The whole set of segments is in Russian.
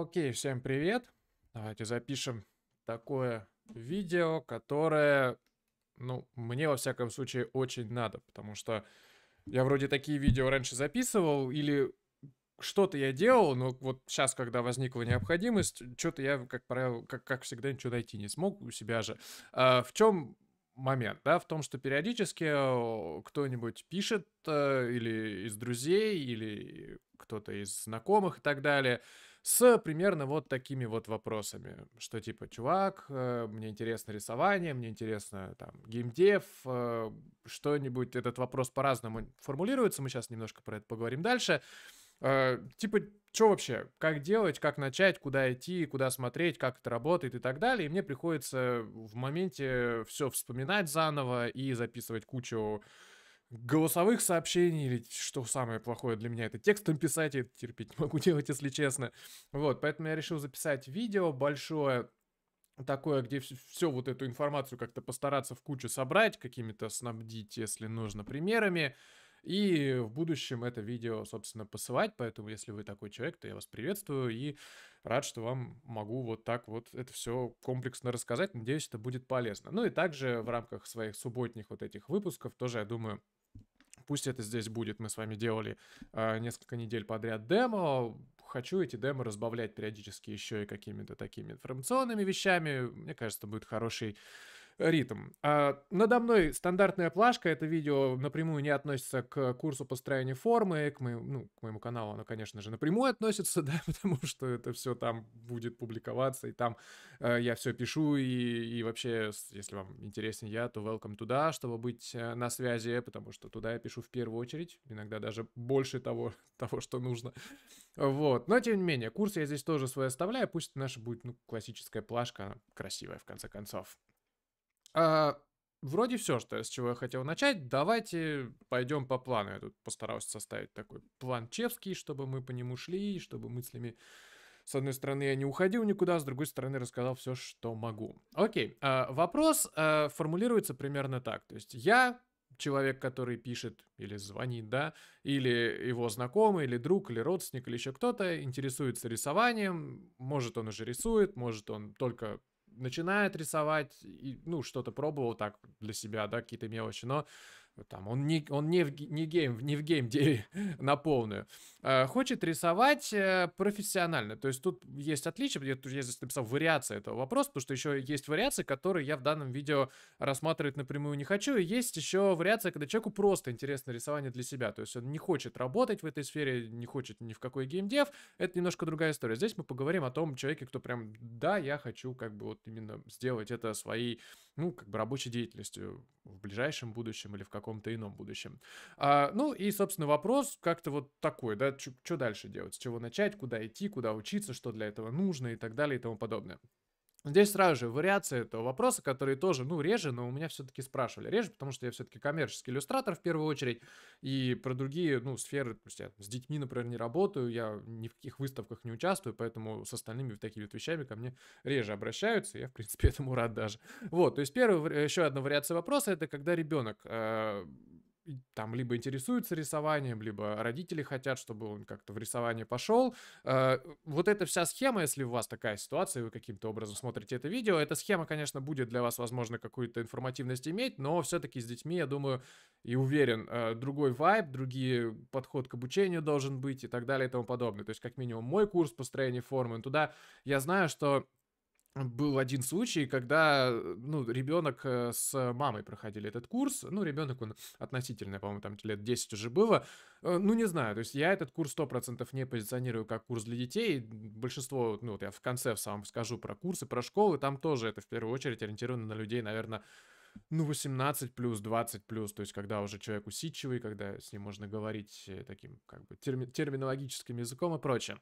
Окей, всем привет. Давайте запишем такое видео, которое, ну, мне во всяком случае очень надо, потому что я вроде такие видео раньше записывал или что-то я делал, но вот сейчас, когда возникла необходимость, что-то я, как правило, как, как всегда, ничего найти не смог у себя же. А, в чем момент, да, в том, что периодически э, кто-нибудь пишет э, или из друзей, или кто-то из знакомых и так далее, с примерно вот такими вот вопросами, что типа, чувак, э, мне интересно рисование, мне интересно там геймдев, э, что-нибудь, этот вопрос по-разному формулируется, мы сейчас немножко про это поговорим дальше. Э, типа, что вообще, как делать, как начать, куда идти, куда смотреть, как это работает и так далее. И мне приходится в моменте все вспоминать заново и записывать кучу голосовых сообщений, или что самое плохое для меня, это текстом писать, я терпеть не могу делать, если честно. Вот, поэтому я решил записать видео большое, такое, где всю вот эту информацию как-то постараться в кучу собрать, какими-то снабдить, если нужно, примерами. И в будущем это видео, собственно, посылать. Поэтому, если вы такой человек, то я вас приветствую и рад, что вам могу вот так вот это все комплексно рассказать. Надеюсь, это будет полезно. Ну и также в рамках своих субботних вот этих выпусков тоже, я думаю, пусть это здесь будет. Мы с вами делали э, несколько недель подряд демо. Хочу эти демо разбавлять периодически еще и какими-то такими информационными вещами. Мне кажется, это будет хороший ритм. А, надо мной стандартная плашка, это видео напрямую не относится к курсу построения формы, к моему, ну, к моему каналу оно, конечно же, напрямую относится, да, потому что это все там будет публиковаться, и там э, я все пишу, и, и вообще, если вам интересен я, то welcome туда, чтобы быть э, на связи, потому что туда я пишу в первую очередь, иногда даже больше того, того что нужно. Вот, но тем не менее, курс я здесь тоже свой оставляю, пусть наша будет, ну, классическая плашка, красивая, в конце концов. А, вроде все, что, с чего я хотел начать. Давайте пойдем по плану. Я тут постараюсь составить такой план Чевский, чтобы мы по нему шли, чтобы мыслями... С одной стороны, я не уходил никуда, с другой стороны, рассказал все, что могу. Окей, э, вопрос э, формулируется примерно так. То есть я человек, который пишет или звонит, да, или его знакомый, или друг, или родственник, или еще кто-то интересуется рисованием, может он уже рисует, может он только начинает рисовать, и, ну, что-то пробовал так для себя, да, какие-то мелочи, но там, он не, он не, в, не, гейм, не в геймдеве на полную, э, хочет рисовать э, профессионально. То есть тут есть отличие, я, я здесь написал вариация этого вопроса, потому что еще есть вариации, которые я в данном видео рассматривать напрямую не хочу, и есть еще вариация, когда человеку просто интересно рисование для себя, то есть он не хочет работать в этой сфере, не хочет ни в какой геймдев, это немножко другая история. Здесь мы поговорим о том человеке, кто прям, да, я хочу как бы вот именно сделать это своей, ну, как бы рабочей деятельностью в ближайшем будущем или в каком каком-то ином будущем. А, ну и, собственно, вопрос как-то вот такой, да, что дальше делать, с чего начать, куда идти, куда учиться, что для этого нужно и так далее и тому подобное. Здесь сразу же вариация этого вопроса, которые тоже, ну, реже, но у меня все-таки спрашивали. Реже, потому что я все-таки коммерческий иллюстратор в первую очередь, и про другие, ну, сферы, то есть я с детьми, например, не работаю, я ни в каких выставках не участвую, поэтому с остальными такими вещами ко мне реже обращаются, я, в принципе, этому рад даже. Вот, то есть первая, еще одна вариация вопроса, это когда ребенок э, там либо интересуется рисованием, либо родители хотят, чтобы он как-то в рисование пошел. Э, вот эта вся схема, если у вас такая ситуация, и вы каким-то образом смотрите это видео, эта схема, конечно, будет для вас, возможно, какую-то информативность иметь, но все-таки с детьми, я думаю, и уверен, э, другой вайб, другие подход к обучению должен быть и так далее и тому подобное. То есть, как минимум, мой курс построения формы, туда я знаю, что был один случай, когда, ну, ребенок э, с мамой проходили этот курс. Ну, ребенок, он относительно, по-моему, там лет 10 уже было. Э, ну, не знаю, то есть я этот курс 100% не позиционирую как курс для детей. Большинство, ну, вот я в конце в самом скажу про курсы, про школы, там тоже это в первую очередь ориентировано на людей, наверное, ну, 18 плюс, 20 плюс, то есть когда уже человек усидчивый, когда с ним можно говорить э, таким как бы терми терминологическим языком и прочее.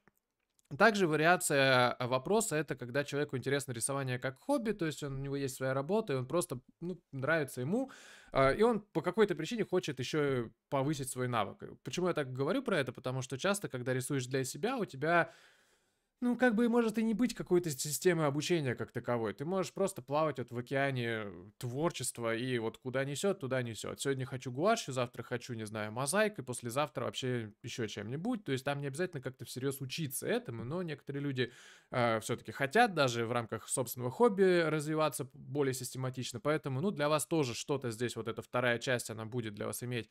Также вариация э, вопроса это когда человеку интересно рисование как хобби, то есть он, у него есть своя работа, и он просто ну, нравится ему, э, и он по какой-то причине хочет еще повысить свой навык. Почему я так говорю про это? Потому что часто, когда рисуешь для себя, у тебя ну, как бы может и не быть какой-то системы обучения как таковой. Ты можешь просто плавать вот в океане э, творчества и вот куда несет, туда несет. Сегодня хочу гуашь завтра хочу, не знаю, мозаикой, послезавтра вообще еще чем-нибудь. То есть там не обязательно как-то всерьез учиться этому, но некоторые люди э, все-таки хотят даже в рамках собственного хобби развиваться более систематично. Поэтому, ну, для вас тоже что-то здесь, вот эта вторая часть, она будет для вас иметь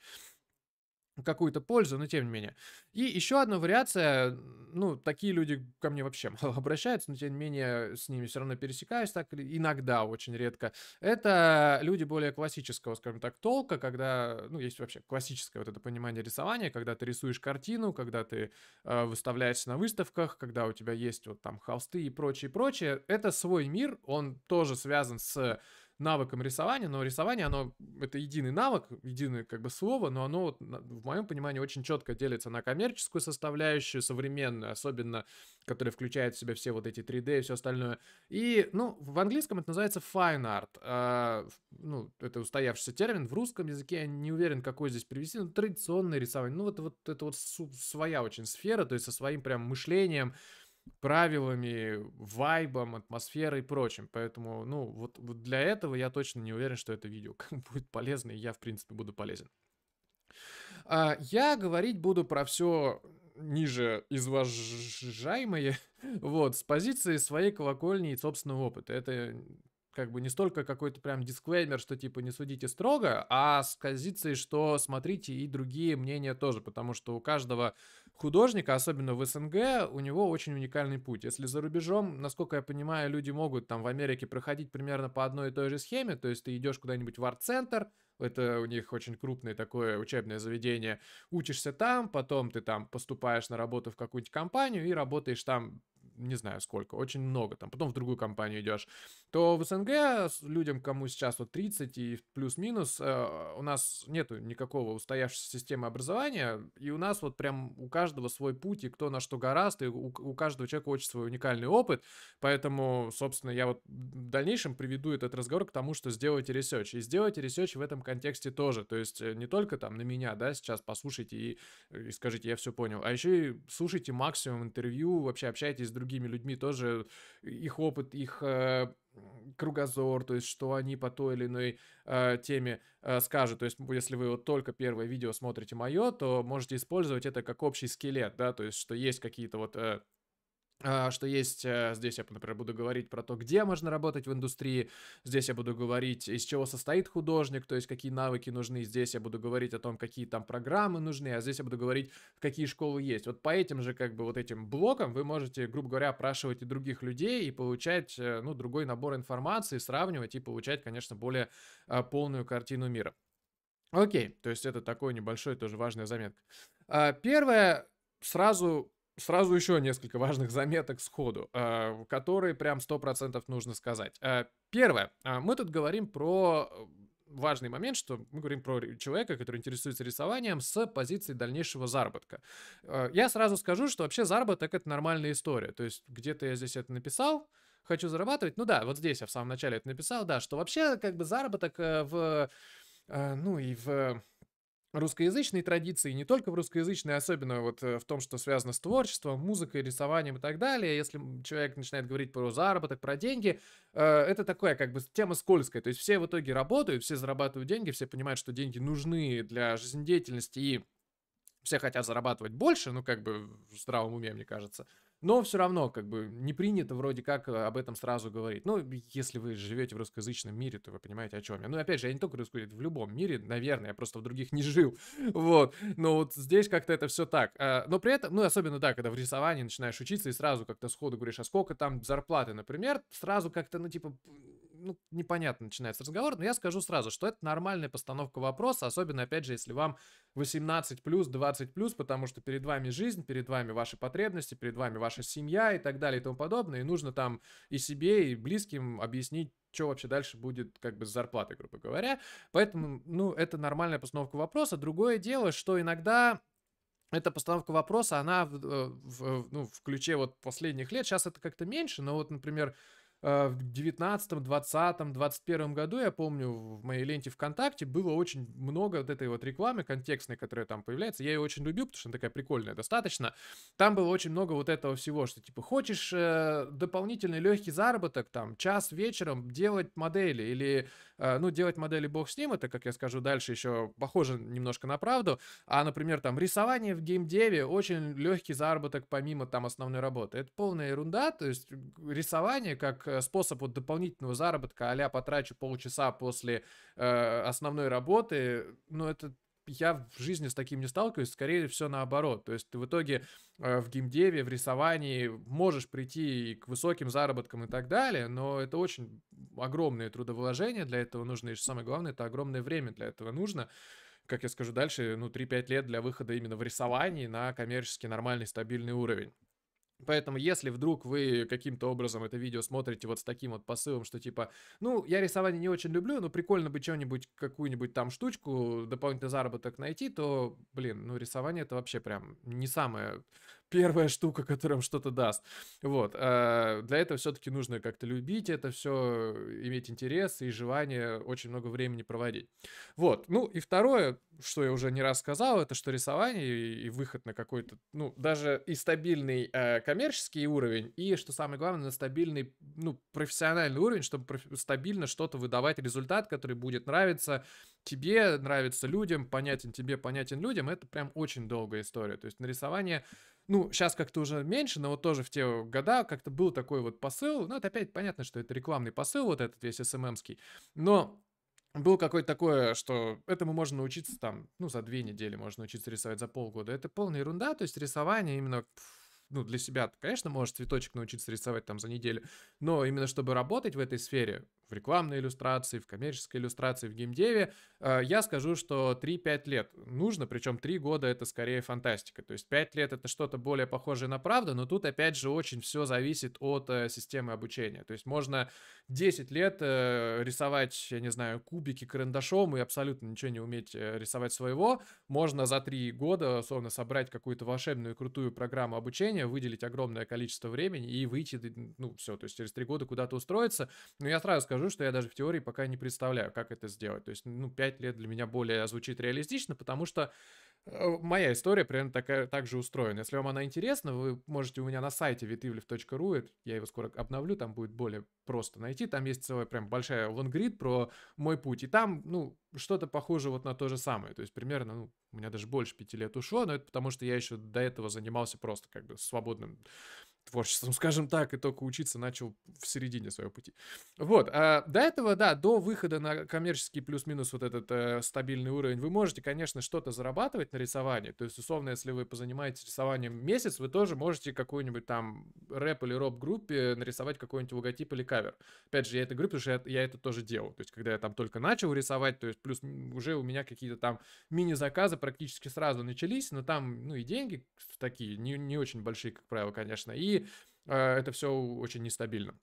какую-то пользу, но тем не менее. И еще одна вариация, ну, такие люди ко мне вообще обращаются, но тем не менее с ними все равно пересекаюсь так иногда, очень редко. Это люди более классического, скажем так, толка, когда, ну, есть вообще классическое вот это понимание рисования, когда ты рисуешь картину, когда ты э, выставляешься на выставках, когда у тебя есть вот там холсты и прочее, прочее. Это свой мир, он тоже связан с навыком рисования, но рисование, оно, это единый навык, единое как бы слово, но оно, в моем понимании, очень четко делится на коммерческую составляющую, современную, особенно, которая включает в себя все вот эти 3D и все остальное. И, ну, в английском это называется fine art. А, ну, это устоявшийся термин. В русском языке я не уверен, какой здесь привести, но традиционное рисование. Ну, вот, вот это вот своя очень сфера, то есть со своим прям мышлением, правилами, вайбом, атмосферой и прочим. Поэтому, ну, вот, вот для этого я точно не уверен, что это видео будет полезно, и я, в принципе, буду полезен. А, я говорить буду про все ниже изложаемые, вот, с позиции своей колокольни и собственного опыта. Это как бы не столько какой-то прям дисклеймер, что типа не судите строго, а с позиции, что смотрите и другие мнения тоже, потому что у каждого художника, особенно в СНГ, у него очень уникальный путь. Если за рубежом, насколько я понимаю, люди могут там в Америке проходить примерно по одной и той же схеме, то есть ты идешь куда-нибудь в арт-центр, это у них очень крупное такое учебное заведение, учишься там, потом ты там поступаешь на работу в какую-нибудь компанию и работаешь там не знаю сколько, очень много там, потом в другую компанию идешь, то в СНГ людям, кому сейчас вот 30 и плюс-минус, э, у нас нету никакого устоявшейся системы образования, и у нас вот прям у каждого свой путь, и кто на что гораст, и у, у каждого человека очень свой уникальный опыт, поэтому, собственно, я вот в дальнейшем приведу этот разговор к тому, что сделайте ресерч, и сделайте ресерч в этом контексте тоже, то есть э, не только там на меня, да, сейчас послушайте и, э, и скажите, я все понял, а еще и слушайте максимум интервью, вообще общайтесь с другими другими людьми тоже, э, их опыт, их э, кругозор, то есть что они по той или иной э, теме э, скажут. То есть если вы вот только первое видео смотрите мое, то можете использовать это как общий скелет, да, то есть что есть какие-то вот э, а, что есть, э, здесь я, например, буду говорить про то, где можно работать в индустрии, здесь я буду говорить, из чего состоит художник, то есть какие навыки нужны, здесь я буду говорить о том, какие там программы нужны, а здесь я буду говорить, какие школы есть. Вот по этим же, как бы, вот этим блокам вы можете, грубо говоря, опрашивать и других людей и получать, э, ну, другой набор информации, сравнивать и получать, конечно, более а, полную картину мира. Окей, то есть это такой небольшой тоже важная заметка. А, первое, сразу Сразу еще несколько важных заметок сходу, э, которые прям 100% нужно сказать. Э, первое. Э, мы тут говорим про важный момент, что мы говорим про человека, который интересуется рисованием с позиции дальнейшего заработка. Я сразу скажу, что вообще заработок — это нормальная история. То есть где-то я здесь это написал, хочу зарабатывать. Ну да, вот здесь я в самом начале это написал, да, что вообще как бы заработок в... Ну и в русскоязычной традиции, не только в русскоязычной, особенно вот э, в том, что связано с творчеством, музыкой, рисованием и так далее. Если человек начинает говорить про заработок, про деньги, э, это такая как бы тема скользкая. То есть все в итоге работают, все зарабатывают деньги, все понимают, что деньги нужны для жизнедеятельности и все хотят зарабатывать больше, ну, как бы в здравом уме, мне кажется. Но все равно, как бы, не принято вроде как э, об этом сразу говорить. Ну, если вы живете в русскоязычном мире, то вы понимаете, о чем я. Ну, опять же, я не только русскоязычный, в любом мире, наверное, я просто в других не жил. Вот. Но вот здесь как-то это все так. А, но при этом, ну, особенно, да, когда в рисовании начинаешь учиться и сразу как-то сходу говоришь, а сколько там зарплаты, например, сразу как-то, ну, типа, ну, непонятно начинается разговор, но я скажу сразу, что это нормальная постановка вопроса, особенно, опять же, если вам 18 плюс, 20 плюс, потому что перед вами жизнь, перед вами ваши потребности, перед вами ваша семья и так далее и тому подобное, и нужно там и себе, и близким объяснить, что вообще дальше будет как бы с зарплатой, грубо говоря. Поэтому, ну, это нормальная постановка вопроса. Другое дело, что иногда эта постановка вопроса, она в, э, в, э, ну, в ключе вот последних лет, сейчас это как-то меньше, но вот, например, Э, в 19, 20, 21 году, я помню, в моей ленте ВКонтакте было очень много вот этой вот рекламы контекстной, которая там появляется. Я ее очень любил, потому что она такая прикольная достаточно. Там было очень много вот этого всего, что типа хочешь э, дополнительный легкий заработок, там, час вечером делать модели или, э, ну, делать модели бог с ним, это, как я скажу дальше, еще похоже немножко на правду. А, например, там, рисование в геймдеве очень легкий заработок помимо там основной работы. Это полная ерунда, то есть рисование как Э, способ вот дополнительного заработка, а потрачу полчаса после э, основной работы, ну, это я в жизни с таким не сталкиваюсь, скорее все наоборот. То есть ты в итоге э, в геймдеве, в рисовании можешь прийти к высоким заработкам и так далее, но это очень огромное трудовложения для этого нужно, и самое главное, это огромное время для этого нужно. Как я скажу дальше, ну 3-5 лет для выхода именно в рисовании на коммерчески нормальный стабильный уровень. Поэтому, если вдруг вы каким-то образом это видео смотрите вот с таким вот посылом, что типа, ну, я рисование не очень люблю, но прикольно бы что-нибудь, какую-нибудь там штучку, дополнительный заработок найти, то, блин, ну, рисование это вообще прям не самое первая штука, которая вам что-то даст. Вот. А для этого все-таки нужно как-то любить это все, иметь интерес и желание очень много времени проводить. Вот. Ну и второе, что я уже не раз сказал, это что рисование и, и выход на какой-то, ну, даже и стабильный э, коммерческий уровень, и, что самое главное, на стабильный, ну, профессиональный уровень, чтобы проф- стабильно что-то выдавать, результат, который будет нравиться тебе, нравится людям, понятен тебе, понятен людям, это прям очень долгая история. То есть нарисование рисование ну, сейчас как-то уже меньше, но вот тоже в те года как-то был такой вот посыл. Ну, это опять понятно, что это рекламный посыл, вот этот весь СММский. Но был какой-то такое, что этому можно научиться там, ну, за две недели можно научиться рисовать за полгода. Это полная ерунда, то есть рисование именно ну, для себя, конечно, можешь цветочек научиться рисовать там за неделю, но именно чтобы работать в этой сфере, в рекламной иллюстрации, в коммерческой иллюстрации, в геймдеве, э, я скажу, что 3-5 лет нужно, причем 3 года это скорее фантастика. То есть 5 лет это что-то более похожее на правду, но тут опять же очень все зависит от э, системы обучения. То есть можно 10 лет э, рисовать, я не знаю, кубики карандашом и абсолютно ничего не уметь рисовать своего. Можно за 3 года, условно, собрать какую-то волшебную крутую программу обучения, выделить огромное количество времени и выйти, ну, все, то есть через 3 года куда-то устроиться. Но я сразу скажу, скажу, что я даже в теории пока не представляю, как это сделать. То есть, ну, 5 лет для меня более звучит реалистично, потому что э, моя история примерно такая, так же устроена. Если вам она интересна, вы можете у меня на сайте vitivlev.ru, я его скоро обновлю, там будет более просто найти. Там есть целая прям большая лонгрид про мой путь. И там, ну, что-то похоже вот на то же самое. То есть примерно, ну, у меня даже больше пяти лет ушло, но это потому, что я еще до этого занимался просто как бы свободным творчеством, скажем так, и только учиться начал в середине своего пути. Вот, а до этого, да, до выхода на коммерческий плюс-минус вот этот э, стабильный уровень, вы можете, конечно, что-то зарабатывать на рисовании, то есть, условно, если вы позанимаетесь рисованием месяц, вы тоже можете какую-нибудь там рэп или роп-группе нарисовать какой-нибудь логотип или кавер. Опять же, я это говорю, потому что я, я это тоже делал, то есть, когда я там только начал рисовать, то есть, плюс уже у меня какие-то там мини-заказы практически сразу начались, но там, ну, и деньги такие, не, не очень большие, как правило, конечно, и а, это все очень нестабильно.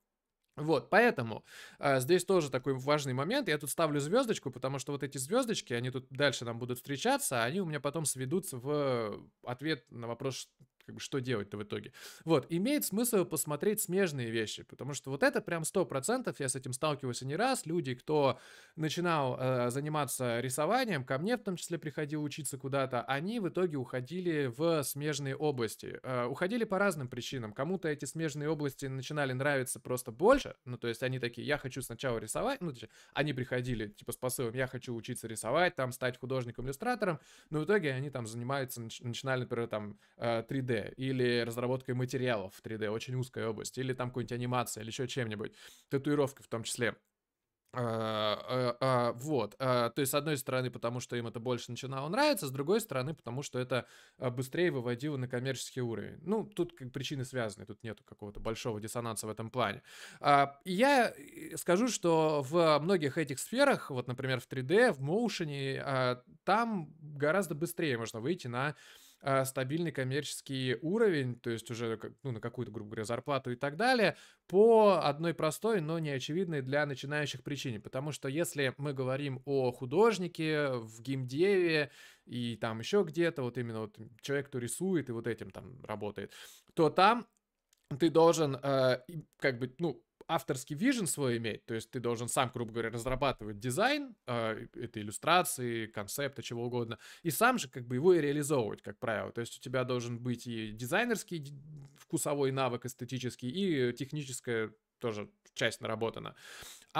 Вот, поэтому э, здесь тоже такой важный момент. Я тут ставлю звездочку, потому что вот эти звездочки, они тут дальше нам будут встречаться, а они у меня потом сведутся в ответ на вопрос, как бы что делать-то в итоге. Вот, имеет смысл посмотреть смежные вещи, потому что вот это прям 100%, я с этим сталкивался не раз, люди, кто начинал э, заниматься рисованием, ко мне в том числе приходил учиться куда-то, они в итоге уходили в смежные области. Э, уходили по разным причинам, кому-то эти смежные области начинали нравиться просто больше, ну то есть они такие, я хочу сначала рисовать, ну точнее, они приходили типа с посылом, я хочу учиться рисовать, там стать художником-иллюстратором, но в итоге они там занимаются, начинали, например, там 3D э, или разработкой материалов в 3D, очень узкая область, или там какой-нибудь анимация, или еще чем-нибудь, татуировка в том числе. А, а, а, вот, то есть с одной стороны, потому что им это больше начинало нравиться, с другой стороны, потому что это быстрее выводило на коммерческий уровень. Ну, тут причины связаны, тут нету какого-то большого диссонанса в этом плане. Я э, скажу, что в многих этих сферах, вот, например, в 3D, в моушене, там гораздо быстрее можно выйти на а, стабильный коммерческий уровень, то есть уже ну, на какую-то, грубо говоря, зарплату и так далее, по одной простой, но не очевидной для начинающих причине. Потому что если мы говорим о художнике в геймдеве и там еще где-то, вот именно вот человек, кто рисует и вот этим там работает, то там ты должен э, как бы, ну, авторский вижен свой иметь, то есть ты должен сам, грубо говоря, разрабатывать дизайн, э, это иллюстрации, концепты, чего угодно, и сам же как бы его и реализовывать, как правило. То есть у тебя должен быть и дизайнерский вкусовой навык эстетический, и техническая тоже часть наработана.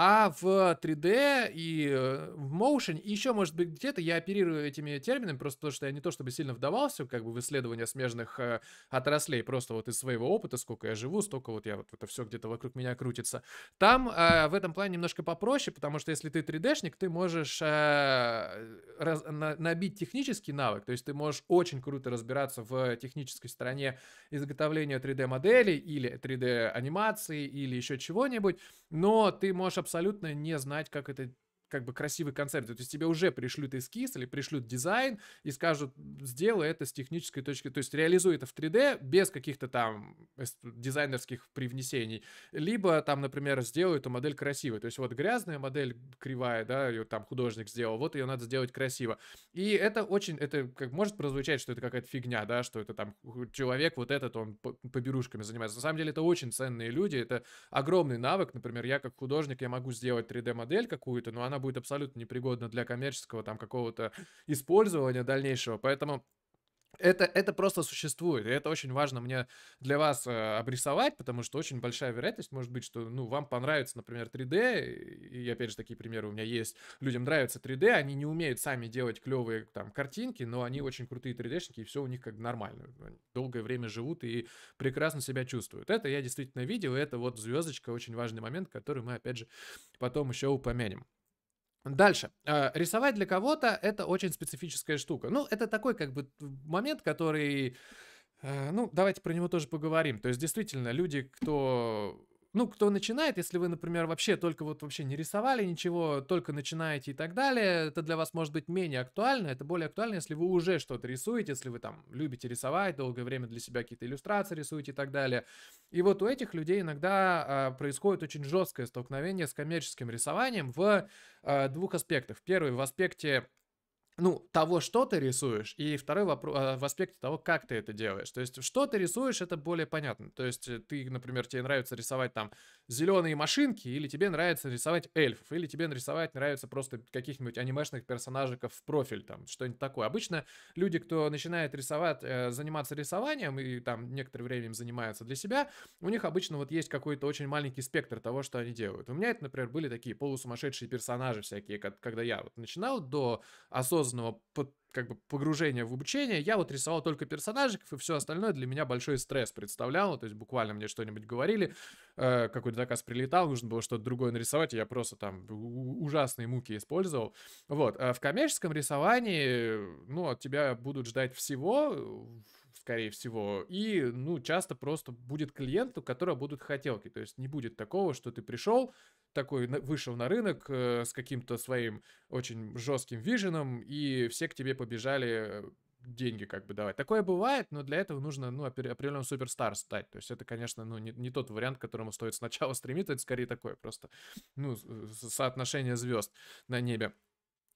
А в 3D и э, в motion, и еще, может быть, где-то я оперирую этими терминами, просто то что я не то чтобы сильно вдавался как бы в исследования смежных э, отраслей, просто вот из своего опыта, сколько я живу, столько вот я вот это все где-то вокруг меня крутится. Там э, в этом плане немножко попроще, потому что если ты 3D-шник, ты можешь э, раз, на, набить технический навык, то есть ты можешь очень круто разбираться в технической стороне изготовления 3D-моделей или 3D-анимации или еще чего-нибудь, но ты можешь абсолютно не знать, как это как бы красивый концерт. То есть тебе уже пришлют эскиз или пришлют дизайн и скажут, сделай это с технической точки, то есть реализуй это в 3D без каких-то там дизайнерских привнесений. Либо там, например, сделай эту модель красивой. То есть вот грязная модель кривая, да, ее там художник сделал, вот ее надо сделать красиво. И это очень, это как может прозвучать, что это какая-то фигня, да, что это там человек вот этот, он поберушками занимается. На самом деле это очень ценные люди, это огромный навык. Например, я как художник, я могу сделать 3D-модель какую-то, но она будет абсолютно непригодна для коммерческого там какого-то использования дальнейшего. Поэтому это, это просто существует, и это очень важно мне для вас э, обрисовать, потому что очень большая вероятность может быть, что, ну, вам понравится, например, 3D, и, опять же, такие примеры у меня есть, людям нравится 3D, они не умеют сами делать клевые, там, картинки, но они очень крутые 3D-шники, и все у них как нормально, долгое время живут и прекрасно себя чувствуют. Это я действительно видел, и это вот звездочка, очень важный момент, который мы, опять же, потом еще упомянем. Дальше. Э, рисовать для кого-то это очень специфическая штука. Ну, это такой как бы момент, который... Э, ну, давайте про него тоже поговорим. То есть, действительно, люди, кто ну, кто начинает, если вы, например, вообще только вот вообще не рисовали ничего, только начинаете и так далее, это для вас может быть менее актуально, это более актуально, если вы уже что-то рисуете, если вы там любите рисовать, долгое время для себя какие-то иллюстрации рисуете и так далее. И вот у этих людей иногда э, происходит очень жесткое столкновение с коммерческим рисованием в э, двух аспектах. Первый, в аспекте ну, того, что ты рисуешь, и второй вопрос а, в аспекте того, как ты это делаешь. То есть, что ты рисуешь, это более понятно. То есть, э, ты, например, тебе нравится рисовать там зеленые машинки, или тебе нравится рисовать эльфов, или тебе рисовать нравится просто каких-нибудь анимешных персонажиков в профиль, там, что-нибудь такое. Обычно люди, кто начинает рисовать, э, заниматься рисованием, и там некоторое время им занимаются для себя, у них обычно вот есть какой-то очень маленький спектр того, что они делают. У меня это, например, были такие полусумасшедшие персонажи всякие, когда я вот начинал до осознанного осознанного как бы погружения в обучение, я вот рисовал только персонажиков, и все остальное для меня большой стресс представляло, то есть буквально мне что-нибудь говорили, э, какой-то заказ прилетал, нужно было что-то другое нарисовать, и я просто там ужасные муки использовал. Вот, а в коммерческом рисовании, ну, от тебя будут ждать всего, скорее всего. И, ну, часто просто будет клиент, у которого будут хотелки. То есть не будет такого, что ты пришел, такой вышел на рынок э, с каким-то своим очень жестким виженом, и все к тебе побежали э, деньги как бы давать. Такое бывает, но для этого нужно, ну, определенным суперстар стать. То есть это, конечно, ну, не, не тот вариант, к которому стоит сначала стремиться, это скорее такое просто, ну, э, соотношение звезд на небе.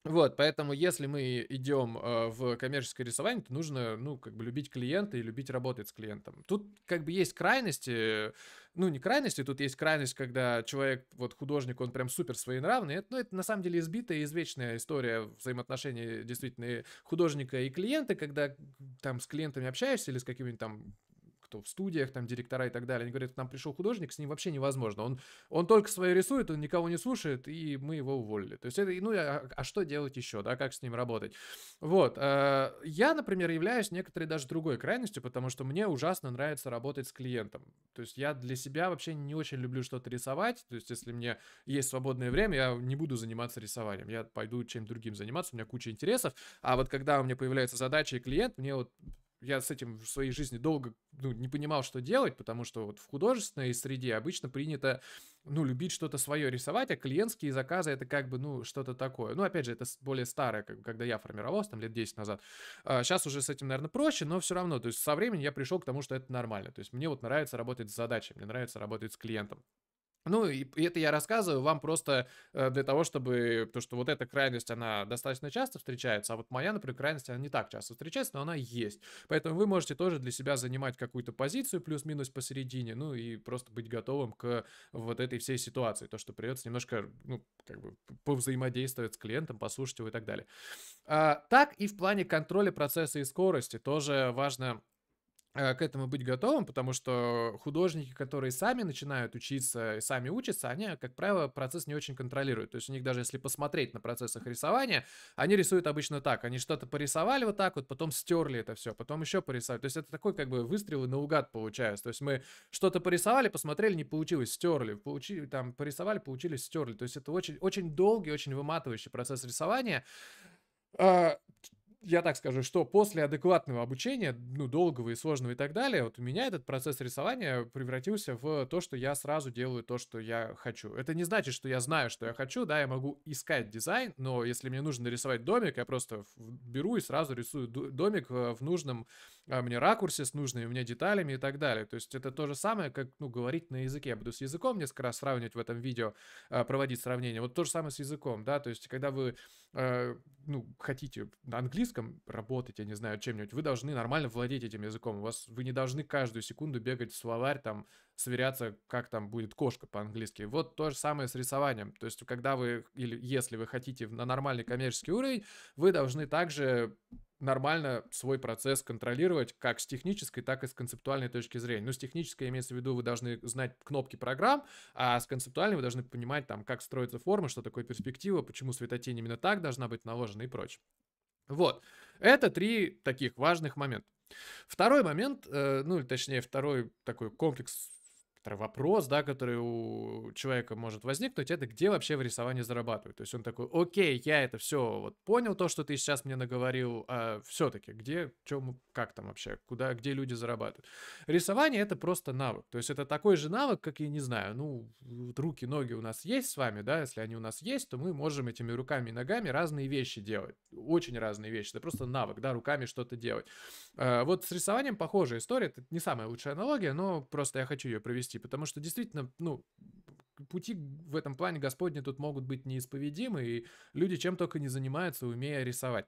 Вот, поэтому если мы идем э, в коммерческое рисование, то нужно, ну, как бы любить клиента и любить работать с клиентом. Тут как бы есть крайности, ну, не крайности, тут есть крайность, когда человек, вот художник, он прям супер своенравный. Это, ну, это на самом деле избитая и извечная история взаимоотношений действительно художника и клиента, когда там с клиентами общаешься или с какими-нибудь там кто в студиях, там, директора и так далее, они говорят, к нам пришел художник, с ним вообще невозможно. Он, он только свои рисует, он никого не слушает, и мы его уволили. То есть это, ну, а, а что делать еще, да, как с ним работать? Вот. Э, я, например, являюсь некоторой даже другой крайностью, потому что мне ужасно нравится работать с клиентом. То есть я для себя вообще не очень люблю что-то рисовать, то есть если мне есть свободное время, я не буду заниматься рисованием, я пойду чем-то другим заниматься, у меня куча интересов, а вот когда у меня появляется задача и клиент, мне вот я с этим в своей жизни долго ну, не понимал, что делать, потому что вот в художественной среде обычно принято, ну, любить что-то свое рисовать, а клиентские заказы это как бы, ну, что-то такое. Ну, опять же, это более старое, как, когда я формировался, там, лет 10 назад. А, сейчас уже с этим, наверное, проще, но все равно, то есть со временем я пришел к тому, что это нормально. То есть мне вот нравится работать с задачей, мне нравится работать с клиентом. Ну, и, это я рассказываю вам просто э, для того, чтобы... То, что вот эта крайность, она достаточно часто встречается, а вот моя, например, крайность, она не так часто встречается, но она есть. Поэтому вы можете тоже для себя занимать какую-то позицию плюс-минус посередине, ну, и просто быть готовым к вот этой всей ситуации. То, что придется немножко, ну, как бы повзаимодействовать с клиентом, послушать его и так далее. А, так и в плане контроля процесса и скорости тоже важно Э, к этому быть готовым, потому что художники, которые сами начинают учиться и сами учатся, они, как правило, процесс не очень контролируют. То есть у них даже если посмотреть на процессах рисования, они рисуют обычно так. Они что-то порисовали вот так вот, потом стерли это все, потом еще порисовали. То есть это такой как бы выстрел и наугад получается. То есть мы что-то порисовали, посмотрели, не получилось, стерли. Получили, там, порисовали, получились, стерли. То есть это очень, очень долгий, очень выматывающий процесс рисования а, я так скажу, что после адекватного обучения, ну, долгого и сложного и так далее, вот у меня этот процесс рисования превратился в то, что я сразу делаю то, что я хочу. Это не значит, что я знаю, что я хочу, да, я могу искать дизайн, но если мне нужно нарисовать домик, я просто беру и сразу рисую домик э, в нужном а, мне ракурсе, с нужными мне деталями и так далее. То есть это то же самое, как, ну, говорить на языке. Я буду с языком несколько раз сравнивать в этом видео, а, проводить сравнение. Вот то же самое с языком, да, то есть когда вы, э, ну, хотите на английском английском работать, я не знаю, чем-нибудь, вы должны нормально владеть этим языком. У вас, вы не должны каждую секунду бегать в словарь, там, сверяться, как там будет кошка по-английски. Вот то же самое с рисованием. То есть, когда вы, или если вы хотите на нормальный коммерческий уровень, вы должны также нормально свой процесс контролировать как с технической, так и с концептуальной точки зрения. Ну, с технической имеется в виду, вы должны знать кнопки программ, а с концептуальной вы должны понимать, там, как строится форма, что такое перспектива, почему светотень именно так должна быть наложена и прочее. Вот. Это три таких важных момента. Второй момент, э, ну или точнее второй такой комплекс второй вопрос, да, который у человека может возникнуть, это где вообще в рисовании зарабатывают. То есть он такой, окей, я это все вот понял, то, что ты сейчас мне наговорил, а все-таки где, чем, как там вообще, куда, где люди зарабатывают. Рисование это просто навык. То есть это такой же навык, как я не знаю, ну, вот руки, ноги у нас есть с вами, да, если они у нас есть, то мы можем этими руками и ногами разные вещи делать. Очень разные вещи. Это просто навык, да, руками что-то делать. А, вот с рисованием похожая история. Это не самая лучшая аналогия, но просто я хочу ее провести трудностей, потому что действительно, ну, пути в этом плане Господни тут могут быть неисповедимы, и люди чем только не занимаются, умея рисовать.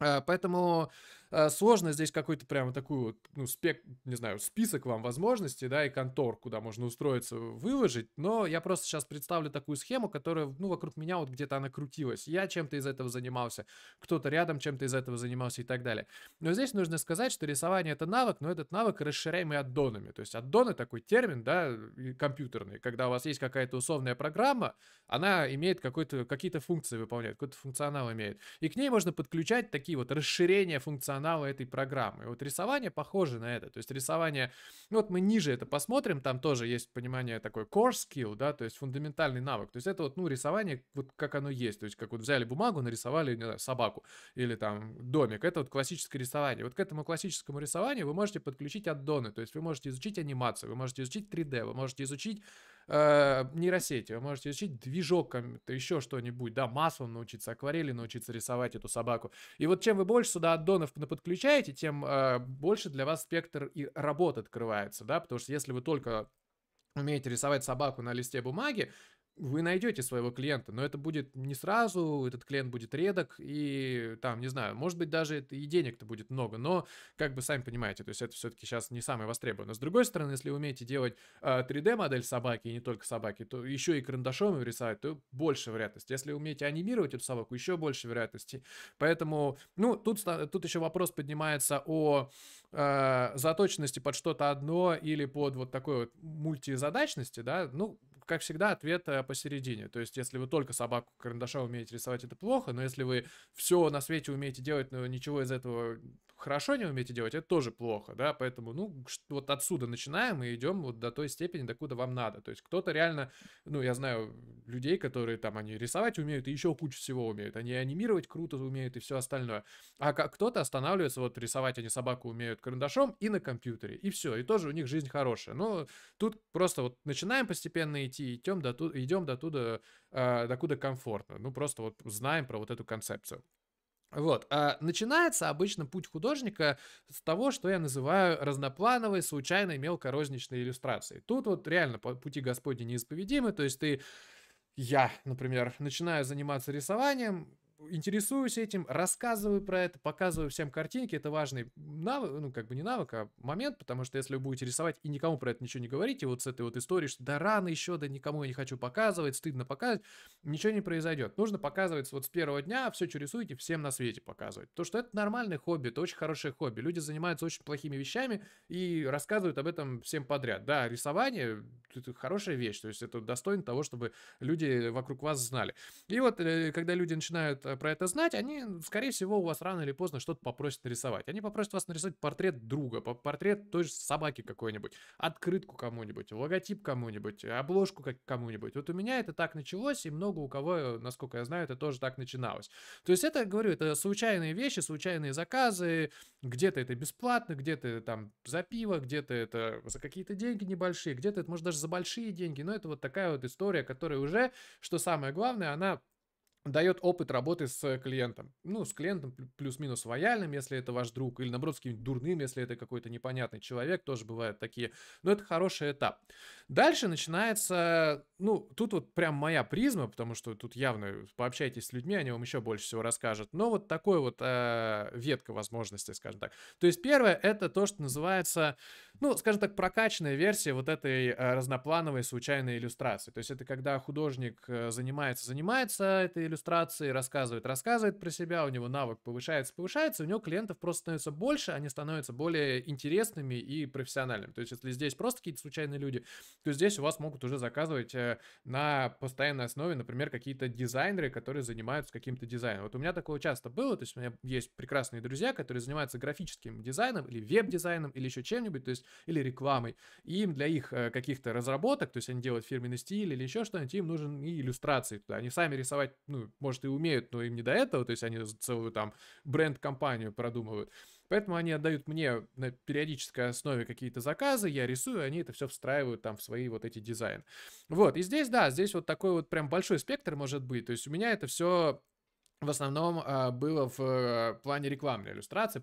А, поэтому Э, сложно здесь какой-то прямо такую ну, спек, не знаю, список вам возможностей, да, и контор, куда можно устроиться, выложить, но я просто сейчас представлю такую схему, которая, ну, вокруг меня вот где-то она крутилась. Я чем-то из этого занимался, кто-то рядом чем-то из этого занимался и так далее. Но здесь нужно сказать, что рисование это навык, но этот навык расширяемый аддонами. То есть аддоны такой термин, да, компьютерный, когда у вас есть какая-то условная программа, она имеет какой-то, какие-то функции выполняет, какой-то функционал имеет. И к ней можно подключать такие вот расширения функционала функционала этой программы. И вот рисование похоже на это. То есть рисование, ну вот мы ниже это посмотрим, там тоже есть понимание такой core skill, да, то есть фундаментальный навык. То есть это вот, ну, рисование, вот как оно есть. То есть как вот взяли бумагу, нарисовали, не знаю, собаку или там домик. Это вот классическое рисование. Вот к этому классическому рисованию вы можете подключить аддоны. То есть вы можете изучить анимацию, вы можете изучить 3D, вы можете изучить э, нейросети, вы можете изучить движок, еще что-нибудь, да, маслом научиться, акварели научиться рисовать эту собаку. И вот чем вы больше сюда аддонов подключаете, тем э, больше для вас спектр и работ открывается, да, потому что если вы только умеете рисовать собаку на листе бумаги, вы найдете своего клиента, но это будет не сразу, этот клиент будет редок, и там, не знаю, может быть, даже это и денег-то будет много, но, как бы сами понимаете, то есть это все-таки сейчас не самое востребованное. С другой стороны, если вы умеете делать а, э, 3D-модель собаки, и не только собаки, то еще и карандашом рисовать, то больше вероятности. Если вы умеете анимировать эту собаку, еще больше вероятности. Поэтому, ну, тут, тут еще вопрос поднимается о э, заточенности под что-то одно или под вот такой вот мультизадачности, да, ну, как всегда, ответ э, посередине. То есть, если вы только собаку карандаша умеете рисовать, это плохо, но если вы все на свете умеете делать, но ничего из этого хорошо не умеете делать, это тоже плохо, да, поэтому, ну, вот отсюда начинаем и идем вот до той степени, докуда вам надо. То есть кто-то реально, ну, я знаю людей, которые там, они рисовать умеют и еще кучу всего умеют, они анимировать круто умеют и все остальное. А кто-то останавливается, вот рисовать они собаку умеют карандашом и на компьютере, и все, и тоже у них жизнь хорошая. Но тут просто вот начинаем постепенно идти, идем до, туда идем а, до туда, э, докуда комфортно. Ну, просто вот знаем про вот эту концепцию. Вот. А начинается обычно путь художника с того, что я называю разноплановой, случайной, мелкорозничной иллюстрацией. Тут вот реально пути господи неисповедимы, то есть ты я, например, начинаю заниматься рисованием, интересуюсь этим, рассказываю про это, показываю всем картинки. Это важный навык, ну, как бы не навык, а момент, потому что если вы будете рисовать и никому про это ничего не говорите, вот с этой вот историей, что да рано еще, да никому я не хочу показывать, стыдно показывать, ничего не произойдет. Нужно показывать вот с первого дня, все, что рисуете, всем на свете показывать. Потому что это нормальное хобби, это очень хорошее хобби. Люди занимаются очень плохими вещами и рассказывают об этом всем подряд. Да, рисование — это хорошая вещь, то есть это достойно того, чтобы люди вокруг вас знали. И вот, э, когда люди начинают Э, про это знать, они, скорее всего, у вас рано или поздно что-то попросят нарисовать. Они попросят вас нарисовать портрет друга, портрет той же собаки какой-нибудь, открытку кому-нибудь, логотип кому-нибудь, обложку как кому-нибудь. Вот у меня это так началось, и много у кого, э, насколько я знаю, это тоже так начиналось. То есть это, говорю, это случайные вещи, случайные заказы, где-то это бесплатно, где-то там за пиво, где-то это за какие-то деньги небольшие, где-то это, может, даже за большие деньги, но это вот такая вот история, которая уже, что самое главное, она дает опыт работы с клиентом. Ну, с клиентом плюс-минус лояльным, если это ваш друг, или наоборот, с каким-нибудь дурным, если это какой-то непонятный человек, тоже бывают такие. Но это хороший этап. Дальше начинается, ну, тут вот прям моя призма, потому что тут явно пообщайтесь с людьми, они вам еще больше всего расскажут. Но вот такой вот э, ветка возможностей, скажем так. То есть первое это то, что называется, ну, скажем так, прокачанная версия вот этой э, разноплановой случайной иллюстрации. То есть это когда художник э, занимается, занимается этой иллюстрацией, рассказывает, рассказывает про себя, у него навык повышается, повышается, у него клиентов просто становится больше, они становятся более интересными и профессиональными. То есть если здесь просто какие-то случайные люди, то здесь у вас могут уже заказывать э, на постоянной основе, например, какие-то дизайнеры, которые занимаются каким-то дизайном. Вот у меня такое часто было, то есть у меня есть прекрасные друзья, которые занимаются графическим дизайном или веб-дизайном или еще чем-нибудь, то есть или рекламой. И им для их э, каких-то разработок, то есть они делают фирменный стиль или еще что-нибудь, им нужен и иллюстрации туда. Они сами рисовать, ну, может, и умеют, но им не до этого, то есть они целую там бренд-компанию продумывают. Поэтому они отдают мне на периодической основе какие-то заказы, я рисую, они это все встраивают там в свои вот эти дизайн. Вот, и здесь, да, здесь вот такой вот прям большой спектр может быть. То есть у меня это все в основном а, было в э, плане рекламной иллюстрации,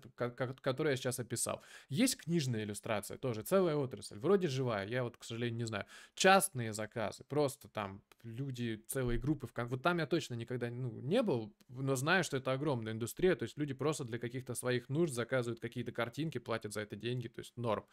которую я сейчас описал. Есть книжная иллюстрация, тоже целая отрасль, вроде живая, я вот, к сожалению, не знаю. Частные заказы, просто там люди, целые группы, в вот там я точно никогда ну, не был, но знаю, что это огромная индустрия, то есть люди просто для каких-то своих нужд заказывают какие-то картинки, платят за это деньги, то есть норм.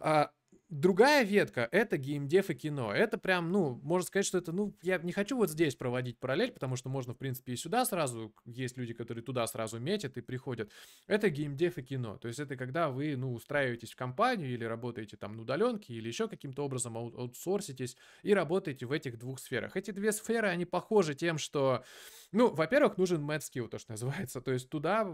А, другая ветка — это геймдев и кино. Это прям, ну, можно сказать, что это, ну, я не хочу вот здесь проводить параллель, потому что можно, в принципе, и сюда сразу, есть люди, которые туда сразу метят и приходят. Это геймдев и кино. То есть это когда вы, ну, устраиваетесь в компанию или работаете там на удаленке или еще каким-то образом ау- аутсорситесь и работаете в этих двух сферах. Эти две сферы, они похожи тем, что, ну, во-первых, нужен mad skill, то, что называется. То есть туда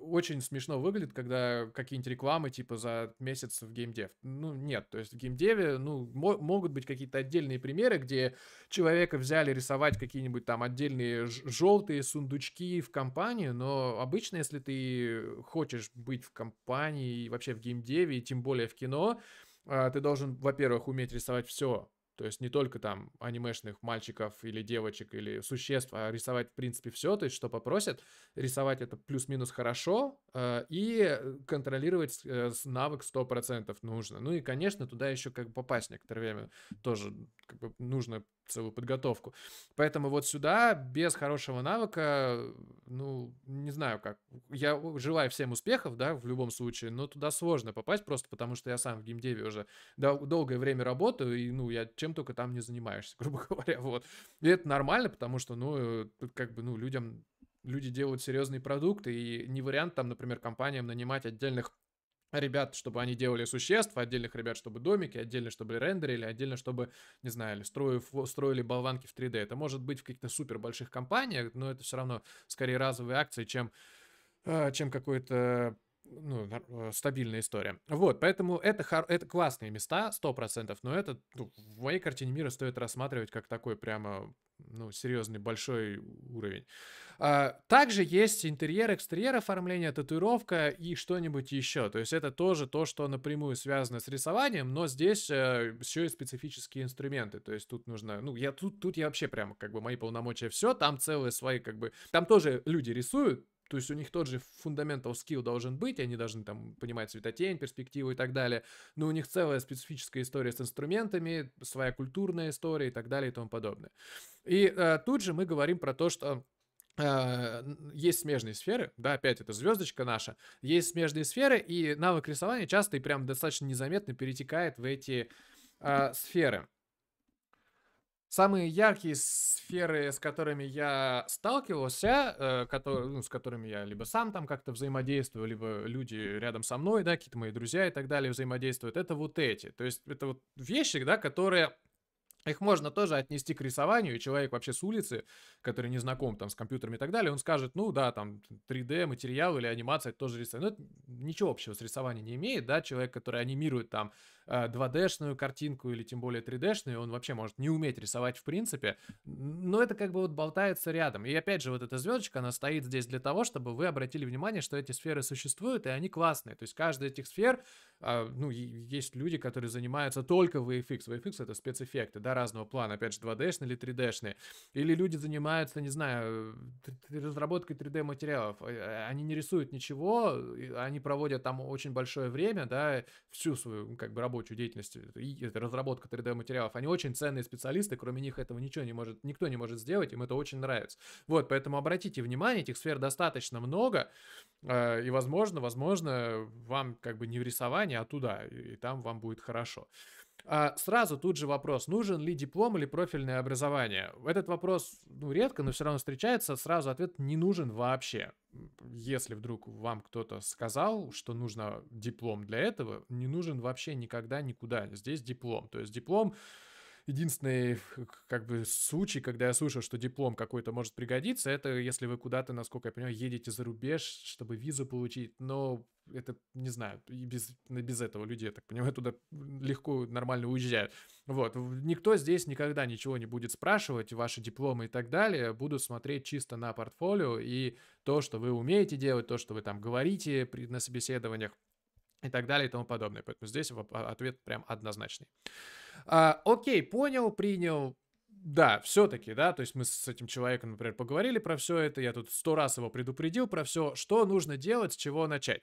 очень смешно выглядит, когда какие-нибудь рекламы типа за месяц в геймдев. Ну, нет, то есть в геймдеве, ну, мо- могут быть какие-то отдельные примеры, где человека взяли рисовать какие-нибудь там отдельные желтые сундучки в компании, но обычно, если ты хочешь быть в компании и вообще в геймдеве, и тем более в кино, а, ты должен, во-первых, уметь рисовать все то есть не только там анимешных мальчиков или девочек или существ, а рисовать в принципе все, то есть что попросят, рисовать это плюс-минус хорошо э, и контролировать э, навык 100% нужно. Ну и, конечно, туда еще как бы попасть некоторое время тоже как бы нужно целую подготовку. Поэтому вот сюда без хорошего навыка, ну, не знаю как. Я желаю всем успехов, да, в любом случае, но туда сложно попасть просто потому, что я сам в геймдеве уже дол- долгое время работаю, и, ну, я чем только там не занимаешься, грубо говоря, вот. И это нормально, потому что, ну, как бы, ну, людям люди делают серьезные продукты, и не вариант там, например, компаниям нанимать отдельных ребят, чтобы они делали существ, отдельных ребят, чтобы домики, отдельно, чтобы рендерили, отдельно, чтобы, не знаю, или строив, строили болванки в 3D. Это может быть в каких-то супер больших компаниях, но это все равно скорее разовые акции, чем, э, чем какой-то ну, э, стабильная история. Вот, поэтому это, хор... это классные места, 100%, но это ну, в моей картине мира стоит рассматривать как такой прямо ну, серьезный большой уровень. А, также есть интерьер, экстерьер оформление, татуировка и что-нибудь еще. То есть это тоже то, что напрямую связано с рисованием, но здесь э, еще и специфические инструменты. То есть тут нужно, ну, я тут, тут я вообще прямо как бы мои полномочия все, там целые свои как бы, там тоже люди рисуют, то есть у них тот же фундаментал скилл должен быть, они должны там понимать светотень, перспективу и так далее. Но у них целая специфическая история с инструментами, своя культурная история и так далее и тому подобное. И э, тут же мы говорим про то, что э, есть смежные сферы, да, опять это звездочка наша, есть смежные сферы, и навык рисования часто и прям достаточно незаметно перетекает в эти э, сферы. Самые яркие сферы, с которыми я сталкивался, э, которые, ну, с которыми я либо сам там как-то взаимодействую, либо люди рядом со мной, да, какие-то мои друзья и так далее взаимодействуют, это вот эти. То есть это вот вещи, да, которые их можно тоже отнести к рисованию, и человек вообще с улицы, который не знаком там с компьютерами и так далее, он скажет, ну да, там 3D материал или анимация, это тоже рисование. Но это ничего общего с рисованием не имеет, да, человек, который анимирует там 2D-шную э, картинку или тем более 3D-шную, он вообще может не уметь рисовать в принципе, но это как бы вот болтается рядом. И опять же, вот эта звездочка, она стоит здесь для того, чтобы вы обратили внимание, что эти сферы существуют, и они классные. То есть каждая из этих сфер, а, ну, есть люди, которые занимаются только VFX. VFX — это спецэффекты, да, разного плана, опять же, 2D-шные или 3D-шные. Или люди занимаются, не знаю, разработкой 3D-материалов. Э, э, они не рисуют ничего, они проводят там очень большое время, да, всю свою, как бы, работу рабочую деятельность, и разработка 3D-материалов, они очень ценные специалисты, кроме них этого ничего не может, никто не может сделать, им это очень нравится. Вот, поэтому обратите внимание, этих сфер достаточно много, э, и, возможно, возможно, вам как бы не в рисовании, а туда, и там вам будет хорошо. А сразу тут же вопрос, нужен ли диплом или профильное образование? Этот вопрос ну, редко, но все равно встречается. Сразу ответ не нужен вообще. Если вдруг вам кто-то сказал, что нужно диплом для этого, не нужен вообще никогда никуда. Здесь диплом. То есть диплом единственный как бы случай, когда я слышал, что диплом какой-то может пригодиться, это если вы куда-то, насколько я понимаю, едете за рубеж, чтобы визу получить, но это, не знаю, и без, без этого людей, я так понимаю, туда легко, нормально уезжают. Вот, никто здесь никогда ничего не будет спрашивать, ваши дипломы и так далее, будут смотреть чисто на портфолио и то, что вы умеете делать, то, что вы там говорите при, на собеседованиях и так далее и тому подобное. Поэтому здесь а, ответ прям однозначный. А, окей, понял, принял, да, все-таки, да, то есть мы с этим человеком, например, поговорили про все это, я тут сто раз его предупредил про все, что нужно делать, с чего начать.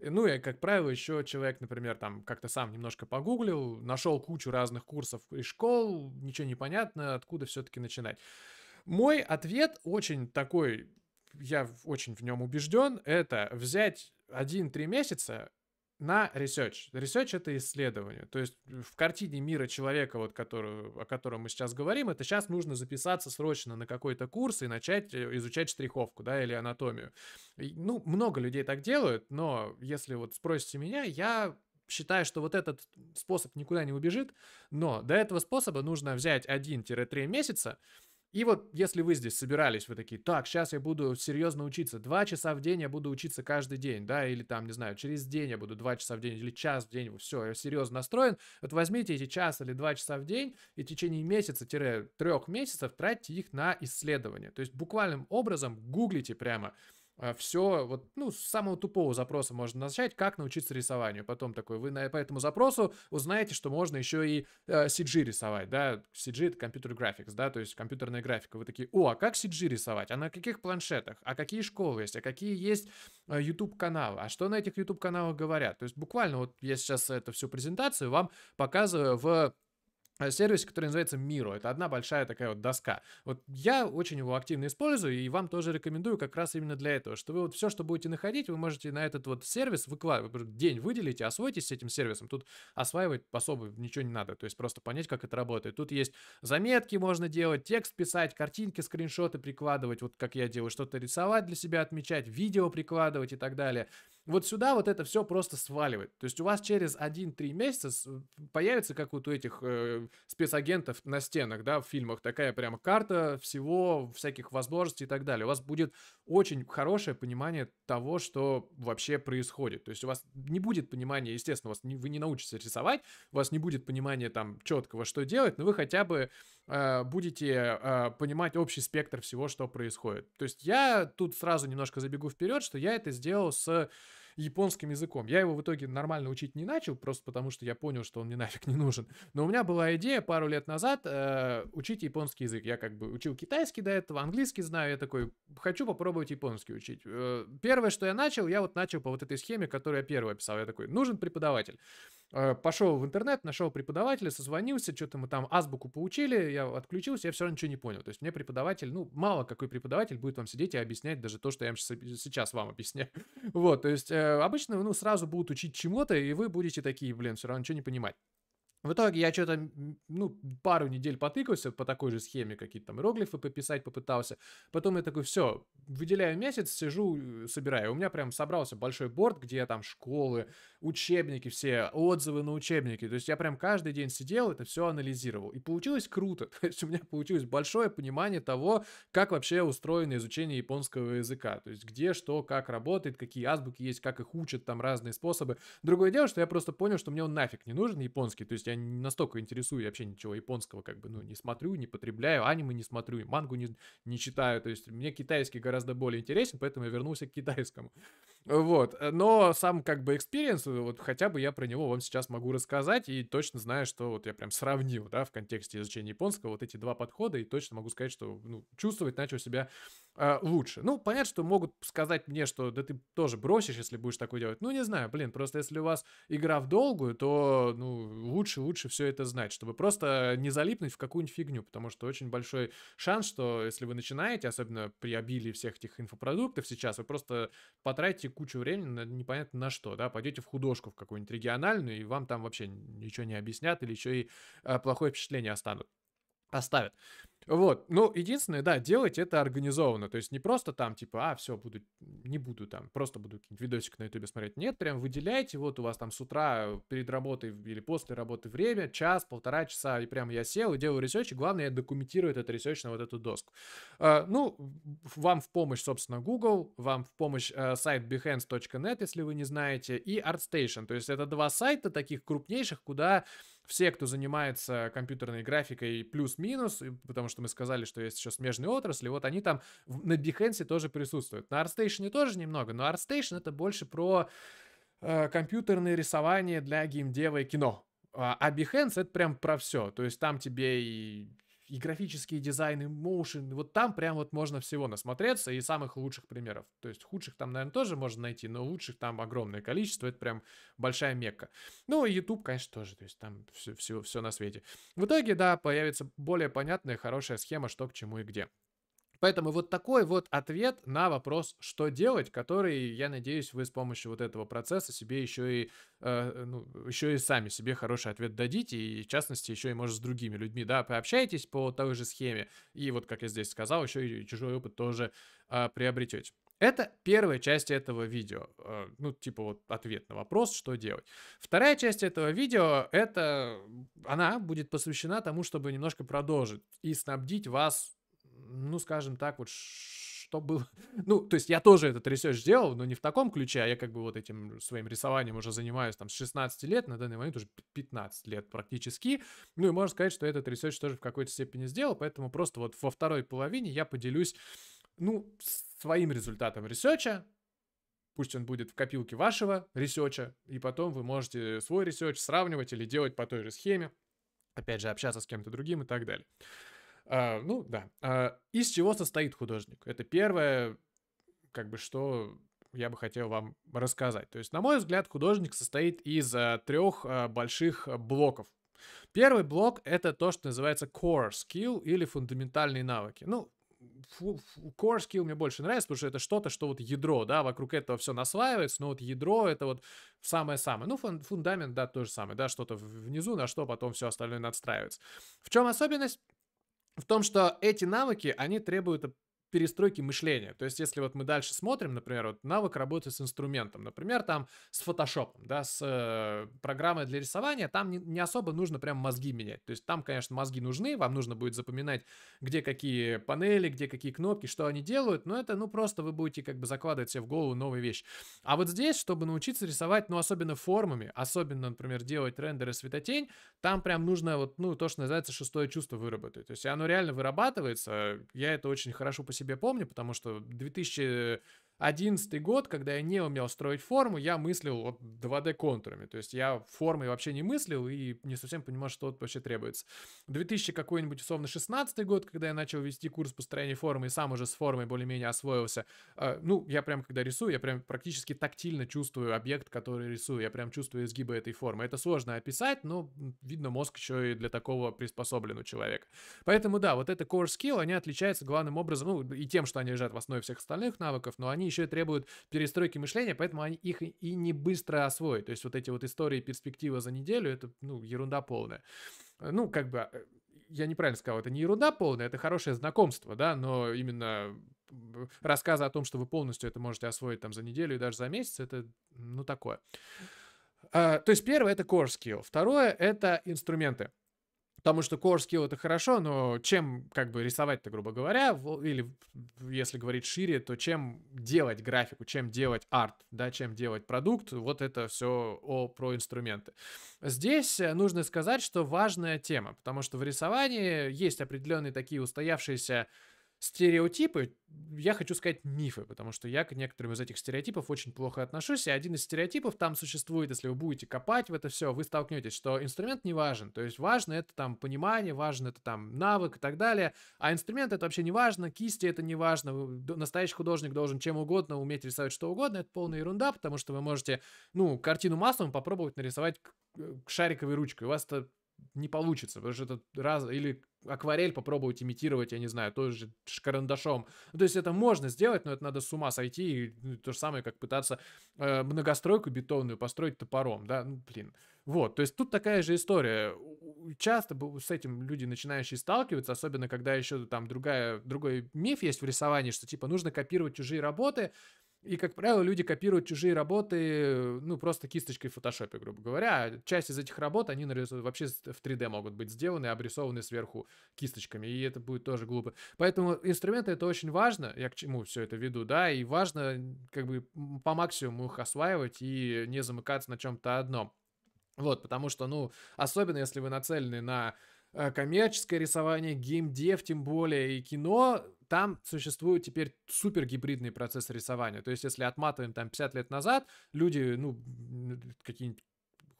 Э, ну и, как правило, еще человек, например, там как-то сам немножко погуглил, нашел кучу разных курсов и школ, ничего не понятно, откуда все-таки начинать. Мой ответ очень такой, я очень в нем убежден, это взять 1-3 месяца на research. Research — это исследование. То есть в картине мира человека, вот, который, о котором мы сейчас говорим, это сейчас нужно записаться срочно на какой-то курс и начать э, изучать штриховку, да, или анатомию. Ну, много людей так делают, но если вот спросите меня, я считаю, что вот этот способ никуда не убежит, но до этого способа нужно взять 1-3 месяца, и вот если вы здесь собирались, вы такие, так, сейчас я буду серьезно учиться, два часа в день я буду учиться каждый день, да, или там, не знаю, через день я буду два часа в день или час в день, все, я серьезно настроен, вот возьмите эти час или два часа в день и в течение месяца-трех месяцев тратьте их на исследование. То есть буквальным образом гуглите прямо, а, все, вот, ну, с самого тупого запроса можно начать, как научиться рисованию. Потом такой, вы на, по этому запросу узнаете, что можно еще и э, CG рисовать, да, CG это компьютер графикс, да, то есть компьютерная графика. Вы такие, о, а как CG рисовать? А на каких планшетах? А какие школы есть? А какие есть э, YouTube-каналы? А что на этих YouTube-каналах говорят? То есть буквально вот я сейчас эту всю презентацию вам показываю в Э, сервисе, который называется Miro. Это одна большая такая вот доска. Вот я очень его активно использую и вам тоже рекомендую как раз именно для этого, что вы вот все, что будете находить, вы можете на этот вот сервис выкладывать, день выделите, освойтесь с этим сервисом. Тут осваивать особо ничего не надо, то есть просто понять, как это работает. Тут есть заметки можно делать, текст писать, картинки, скриншоты прикладывать, вот как я делаю, что-то рисовать для себя, отмечать, видео прикладывать и так далее. Вот сюда вот это все просто сваливает. То есть у вас через 1-3 месяца появится, как вот у этих э, спецагентов на стенах, да, в фильмах, такая прям карта всего, всяких возможностей и так далее. У вас будет очень хорошее понимание того, что вообще происходит. То есть у вас не будет понимания, естественно, у вас не, вы не научитесь рисовать, у вас не будет понимания там четкого, что делать, но вы хотя бы э, будете э, понимать общий спектр всего, что происходит. То есть я тут сразу немножко забегу вперед, что я это сделал с японским языком. Я его в итоге нормально учить не начал, просто потому что я понял, что он мне нафиг не нужен. Но у меня была идея пару лет назад э, учить японский язык. Я как бы учил китайский до этого, английский знаю. Я такой, хочу попробовать японский учить. Э, первое, что я начал, я вот начал по вот этой схеме, которую я первый описал. Я такой, нужен преподаватель. Э, пошел в интернет, нашел преподавателя, созвонился, что-то мы там азбуку поучили, я отключился, я все равно ничего не понял. То есть мне преподаватель, ну, мало какой преподаватель будет вам сидеть и объяснять даже то, что я сейчас вам объясняю. Вот, то есть э, обычно, ну, сразу будут учить чему-то, и вы будете такие, блин, все равно ничего не понимать. В итоге я что-то, ну, пару недель потыкался по такой же схеме, какие-то там иероглифы пописать попытался. Потом я такой, все, выделяю месяц, сижу, собираю. У меня прям собрался большой борт, где я там школы, учебники все, отзывы на учебники. То есть я прям каждый день сидел, это все анализировал. И получилось круто. То есть у меня получилось большое понимание того, как вообще устроено изучение японского языка. То есть где, что, как работает, какие азбуки есть, как их учат, там разные способы. Другое дело, что я просто понял, что мне он нафиг не нужен, японский. То есть я не настолько интересую, вообще ничего японского как бы, ну, не смотрю, не потребляю, аниме не смотрю, мангу не, не читаю. То есть мне китайский гораздо более интересен, поэтому я вернулся к китайскому. Вот. Э, но сам как бы экспириенс вот хотя бы я про него вам сейчас могу рассказать и точно знаю, что вот я прям сравнил, да, в контексте изучения японского вот эти два подхода и точно могу сказать, что ну, чувствовать начал себя э, лучше. Ну, понятно, что могут сказать мне, что да ты тоже бросишь, если будешь такое делать. Ну, не знаю, блин, просто если у вас игра в долгую, то, ну, лучше-лучше все это знать, чтобы просто не залипнуть в какую-нибудь фигню, потому что очень большой шанс, что если вы начинаете, особенно при обилии всех этих инфопродуктов сейчас, вы просто потратите кучу времени на непонятно на что, да, пойдете в художественную художку в какую-нибудь региональную, и вам там вообще ничего не объяснят или еще и э, плохое впечатление останут оставят. Вот, ну, единственное, да, делать это организованно, то есть не просто там, типа, а, все, буду, не буду там, просто буду видосик на ютубе смотреть, нет, прям выделяйте, вот у вас там с утра э, перед работой или после работы время, час, полтора часа, и прям я сел и делаю ресерч, и главное, я документирую этот ресерч на вот эту доску. А, ну, вам в помощь, собственно, Google, вам в помощь а, сайт behance.net, если вы не знаете, и ArtStation, то есть это два сайта таких крупнейших, куда все, кто занимается компьютерной графикой плюс-минус, потому что мы сказали, что есть еще смежные отрасли, вот они там на Behance тоже присутствуют. На ArtStation тоже немного, но ArtStation это больше про э, компьютерные рисования для геймдева и кино. А, а Behance это прям про все. То есть там тебе и и графические дизайны, моушен, вот там прям вот можно всего насмотреться и самых лучших примеров. То есть худших там, наверное, тоже можно найти, но лучших там огромное количество, это прям большая мекка. Ну и YouTube, конечно, тоже, то есть там все, все, все на свете. В итоге, да, появится более понятная, хорошая схема, что к чему и где. Поэтому вот такой вот ответ на вопрос, что делать, который, я надеюсь, вы с помощью вот этого процесса себе еще и, э, ну, еще и сами себе хороший ответ дадите, и в частности еще и, может, с другими людьми, да, пообщаетесь по той же схеме, и вот, как я здесь сказал, еще и чужой опыт тоже э, приобретете. Это первая часть этого видео, э, ну, типа вот ответ на вопрос, что делать. Вторая часть этого видео, это она будет посвящена тому, чтобы немножко продолжить и снабдить вас ну, скажем так, вот что было... Ну, то есть я тоже этот ресерч сделал, но не в таком ключе, а я как бы вот этим своим рисованием уже занимаюсь там с 16 лет, на данный момент уже 15 лет практически. Ну и можно сказать, что этот ресерч тоже в какой-то степени сделал, поэтому просто вот во второй половине я поделюсь, ну, своим результатом ресерча, пусть он будет в копилке вашего ресерча, и потом вы можете свой ресерч сравнивать или делать по той же схеме, опять же, общаться с кем-то другим и так далее. А, ну, да. А, из чего состоит художник? Это первое, как бы, что я бы хотел вам рассказать. То есть, на мой взгляд, художник состоит из а, трех а, больших блоков. Первый блок — это то, что называется core skill или фундаментальные навыки. Ну, core skill мне больше нравится, потому что это что-то, что вот ядро, да, вокруг этого все наслаивается, но вот ядро это вот самое-самое. Ну, фундамент, да, то же самое, да, что-то внизу, на что потом все остальное надстраивается. В чем особенность? в том, что эти навыки, они требуют перестройки мышления. То есть, если вот мы дальше смотрим, например, вот навык работы с инструментом, например, там с фотошопом, да, с э, программой для рисования, там не, не особо нужно прям мозги менять. То есть, там, конечно, мозги нужны, вам нужно будет запоминать, где какие панели, где какие кнопки, что они делают, но это, ну, просто вы будете как бы закладывать себе в голову новые вещи. А вот здесь, чтобы научиться рисовать, ну, особенно формами, особенно, например, делать рендеры светотень, там прям нужно вот, ну, то, что называется шестое чувство выработать. То есть, оно реально вырабатывается, я это очень хорошо посетил себе помню, потому что 2000 11 год, когда я не умел строить форму, я мыслил вот 2D контурами. То есть я формой вообще не мыслил и не совсем понимал, что вообще требуется. 2000 какой-нибудь, условно, 16 год, когда я начал вести курс построения формы и сам уже с формой более-менее освоился. А, ну, я прям, когда рисую, я прям практически тактильно чувствую объект, который рисую. Я прям чувствую изгибы этой формы. Это сложно описать, но, видно, мозг еще и для такого приспособлен у человека. Поэтому, да, вот это core skill, они отличаются главным образом, ну, и тем, что они лежат в основе всех остальных навыков, но они еще и требуют перестройки мышления, поэтому они их и не быстро освоят. То есть вот эти вот истории перспектива за неделю, это, ну, ерунда полная. Э, ну, как бы, э, я неправильно сказал, это не ерунда полная, это хорошее знакомство, да, но именно э, рассказы о том, что вы полностью это можете освоить там за неделю и даже за месяц, это, ну, такое. Uh, то есть первое это core skill, второе это инструменты. Потому что core skill это хорошо, но чем как бы рисовать-то, грубо говоря, или если говорить шире, то чем делать графику, чем делать арт, да, чем делать продукт, вот это все о, про инструменты. Здесь э, нужно сказать, что важная тема, потому что в рисовании есть определенные такие устоявшиеся стереотипы, я хочу сказать мифы, потому что я к некоторым из этих стереотипов очень плохо отношусь, и один из стереотипов там существует, если вы будете копать в это все, вы столкнетесь, что инструмент не важен, то есть важно это там понимание, важно это там навык и так далее, а инструмент это вообще не важно, кисти это не важно, настоящий художник должен чем угодно уметь рисовать что угодно, это полная ерунда, потому что вы можете, ну, картину маслом попробовать нарисовать э, шариковой ручкой, у вас это не получится, потому что это раз или акварель попробовать имитировать, я не знаю, тоже карандашом. Ну, то есть это можно сделать, но это надо с ума сойти. И ну, то же самое, как пытаться э, многостройку бетонную построить топором, да, ну, блин. Вот, то есть тут такая же история. Часто с этим люди начинающие сталкиваются, особенно когда еще там другая, другой миф есть в рисовании, что типа нужно копировать чужие работы, и, как правило, люди копируют чужие работы, ну, просто кисточкой в фотошопе, грубо говоря. А часть из этих работ, они нарисованы, вообще в 3D могут быть сделаны, обрисованы сверху кисточками, и это будет тоже глупо. Поэтому инструменты — это очень важно, я к чему все это веду, да, и важно как бы по максимуму их осваивать и не замыкаться на чем-то одном. Вот, потому что, ну, особенно если вы нацелены на Э, коммерческое рисование, геймдев тем более и кино, там существует теперь супер гибридный процесс рисования. То есть, если отматываем там 50 лет назад, люди, ну, какие-нибудь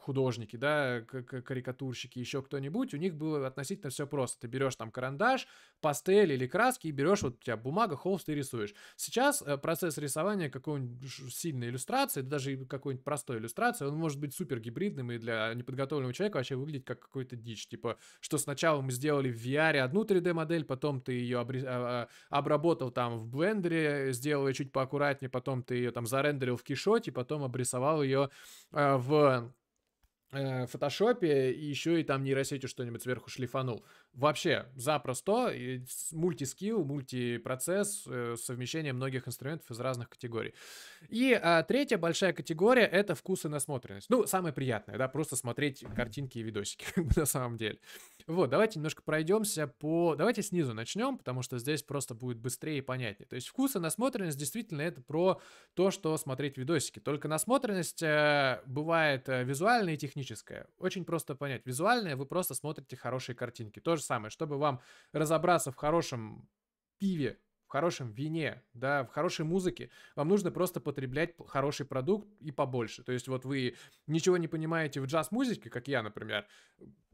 художники, да, карикатурщики, еще кто-нибудь, у них было относительно все просто. Ты берешь там карандаш, пастель или краски и берешь вот у тебя бумага, холст и рисуешь. Сейчас э, процесс рисования какой-нибудь сильной иллюстрации, даже какой-нибудь простой иллюстрации, он может быть супер гибридным и для неподготовленного человека вообще выглядеть как какой-то дичь. Типа, что сначала мы сделали в VR одну 3D-модель, потом ты ее обре- а, а, обработал там в блендере, сделал ее чуть поаккуратнее, потом ты ее там зарендерил в кишоте, потом обрисовал ее э, в Э, фотошопе и еще и там нейросетью что-нибудь сверху шлифанул вообще запросто мультискилл, мультипроцесс, э, совмещение многих инструментов из разных категорий. И а, третья большая категория — это вкус и насмотренность. Ну, самое приятное, да, просто смотреть картинки и видосики на самом деле. Вот, давайте немножко пройдемся по... Давайте снизу начнем, потому что здесь просто будет быстрее и понятнее. То есть вкус и насмотренность действительно это про то, что смотреть видосики. Только насмотренность э, бывает э, визуальная и техническая. Очень просто понять. Визуальная вы просто смотрите хорошие картинки. Тоже же самое, чтобы вам разобраться в хорошем пиве, в хорошем вине, да, в хорошей музыке, вам нужно просто потреблять хороший продукт и побольше. То есть вот вы ничего не понимаете в джаз-музыке, как я, например,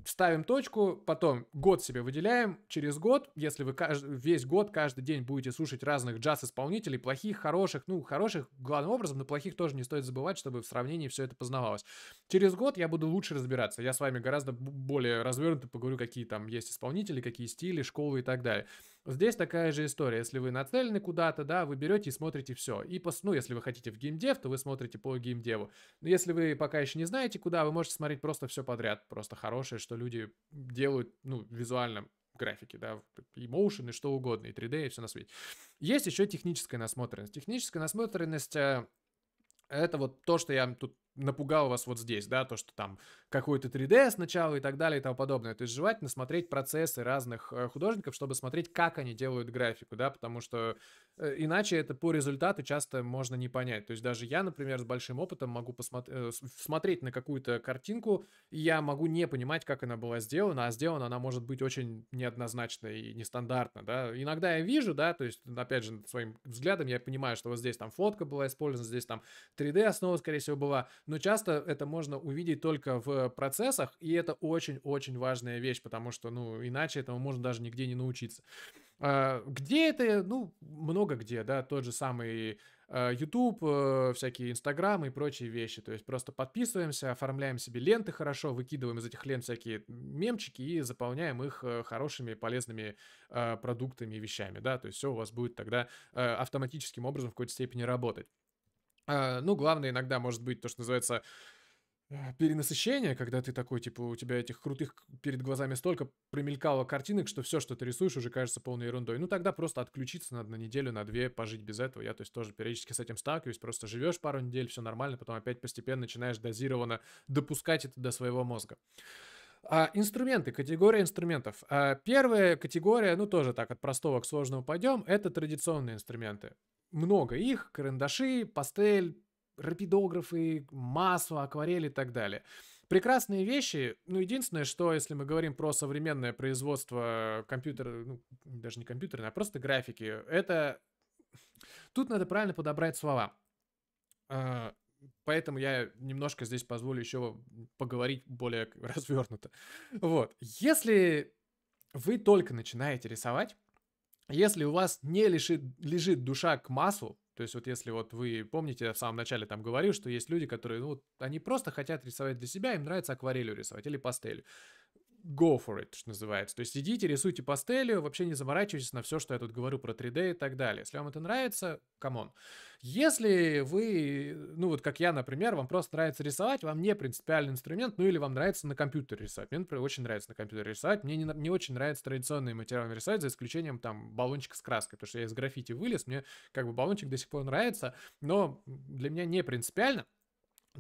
ставим точку, потом год себе выделяем. Через год, если вы каждый, весь год, каждый день будете слушать разных джаз-исполнителей, плохих, хороших, ну, хороших, главным образом, но плохих тоже не стоит забывать, чтобы в сравнении все это познавалось. Через год я буду лучше разбираться. Я с вами гораздо более развернуто поговорю, какие там есть исполнители, какие стили, школы и так далее. Здесь такая же история. Если вы нацелены куда-то, да, вы берете и смотрите все. И, пос... ну, если вы хотите в геймдев, то вы смотрите по геймдеву. Но если вы пока еще не знаете, куда, вы можете смотреть просто все подряд. Просто хорошее, что что люди делают, ну, визуально графики, да, и motion, и что угодно, и 3D, и все на свете. Есть еще техническая насмотренность. Техническая насмотренность э, это вот то, что я тут напугал вас вот здесь, да, то, что там какой-то 3D сначала и так далее и тому подобное. То есть желательно смотреть процессы разных э, художников, чтобы смотреть, как они делают графику, да, потому что Э, иначе это по результату часто можно не понять. То есть даже я, например, с большим опытом могу посмотреть, э, смотреть на какую-то картинку, и я могу не понимать, как она была сделана, а сделана она может быть очень неоднозначно и нестандартно, да. Иногда я вижу, да, то есть, опять же, своим взглядом я понимаю, что вот здесь там фотка была использована, здесь там 3D-основа, скорее всего, была, но часто это можно увидеть только в процессах, и это очень-очень важная вещь, потому что, ну, иначе этому можно даже нигде не научиться. А, где это? Ну, много где, да, тот же самый YouTube, а, э, всякие Инстаграм и прочие вещи. То есть просто подписываемся, оформляем себе ленты хорошо, выкидываем из этих лент всякие мемчики и заполняем их э, хорошими, полезными а, продуктами и вещами, да. То есть все у вас будет тогда э, автоматическим образом в какой-то степени работать. Ну, главное иногда может быть то, что называется а, перенасыщение, когда ты такой, типа, у тебя этих крутых перед глазами столько промелькало картинок, что все, что ты рисуешь, уже кажется полной ерундой. Ну, тогда просто отключиться надо на неделю, на две, пожить без этого. Я, то есть, тоже периодически с этим сталкиваюсь. Просто живешь пару недель, все нормально, потом опять постепенно начинаешь дозированно допускать это до своего мозга. А, инструменты, категория инструментов. А, первая категория, ну тоже так от простого к сложному пойдем, это традиционные инструменты много их, карандаши, пастель, рапидографы, массу, акварели и так далее. Прекрасные вещи, ну, единственное, что, если мы говорим про современное производство компьютера, ну, даже не компьютерное, а просто графики, это... Тут надо правильно подобрать слова. А, поэтому я немножко здесь позволю еще поговорить более развернуто. Вот. Если вы только начинаете рисовать, если у вас не лежит, лежит душа к маслу, то есть вот если вот вы помните, я в самом начале там говорил, что есть люди, которые, ну, вот, они просто хотят рисовать для себя, им нравится акварелью рисовать или пастелью go for it, что называется. То есть идите, рисуйте пастелью, вообще не заморачивайтесь на все, что я тут говорю про 3D и так далее. Если вам это нравится, камон. Если вы, ну вот как я, например, вам просто нравится рисовать, вам не принципиальный инструмент, ну или вам нравится на компьютере рисовать. Мне, например, очень нравится на компьютере рисовать. Мне не, не очень нравится традиционные материалы рисовать, за исключением там баллончика с краской, потому что я из граффити вылез, мне как бы баллончик до сих пор нравится, но для меня не принципиально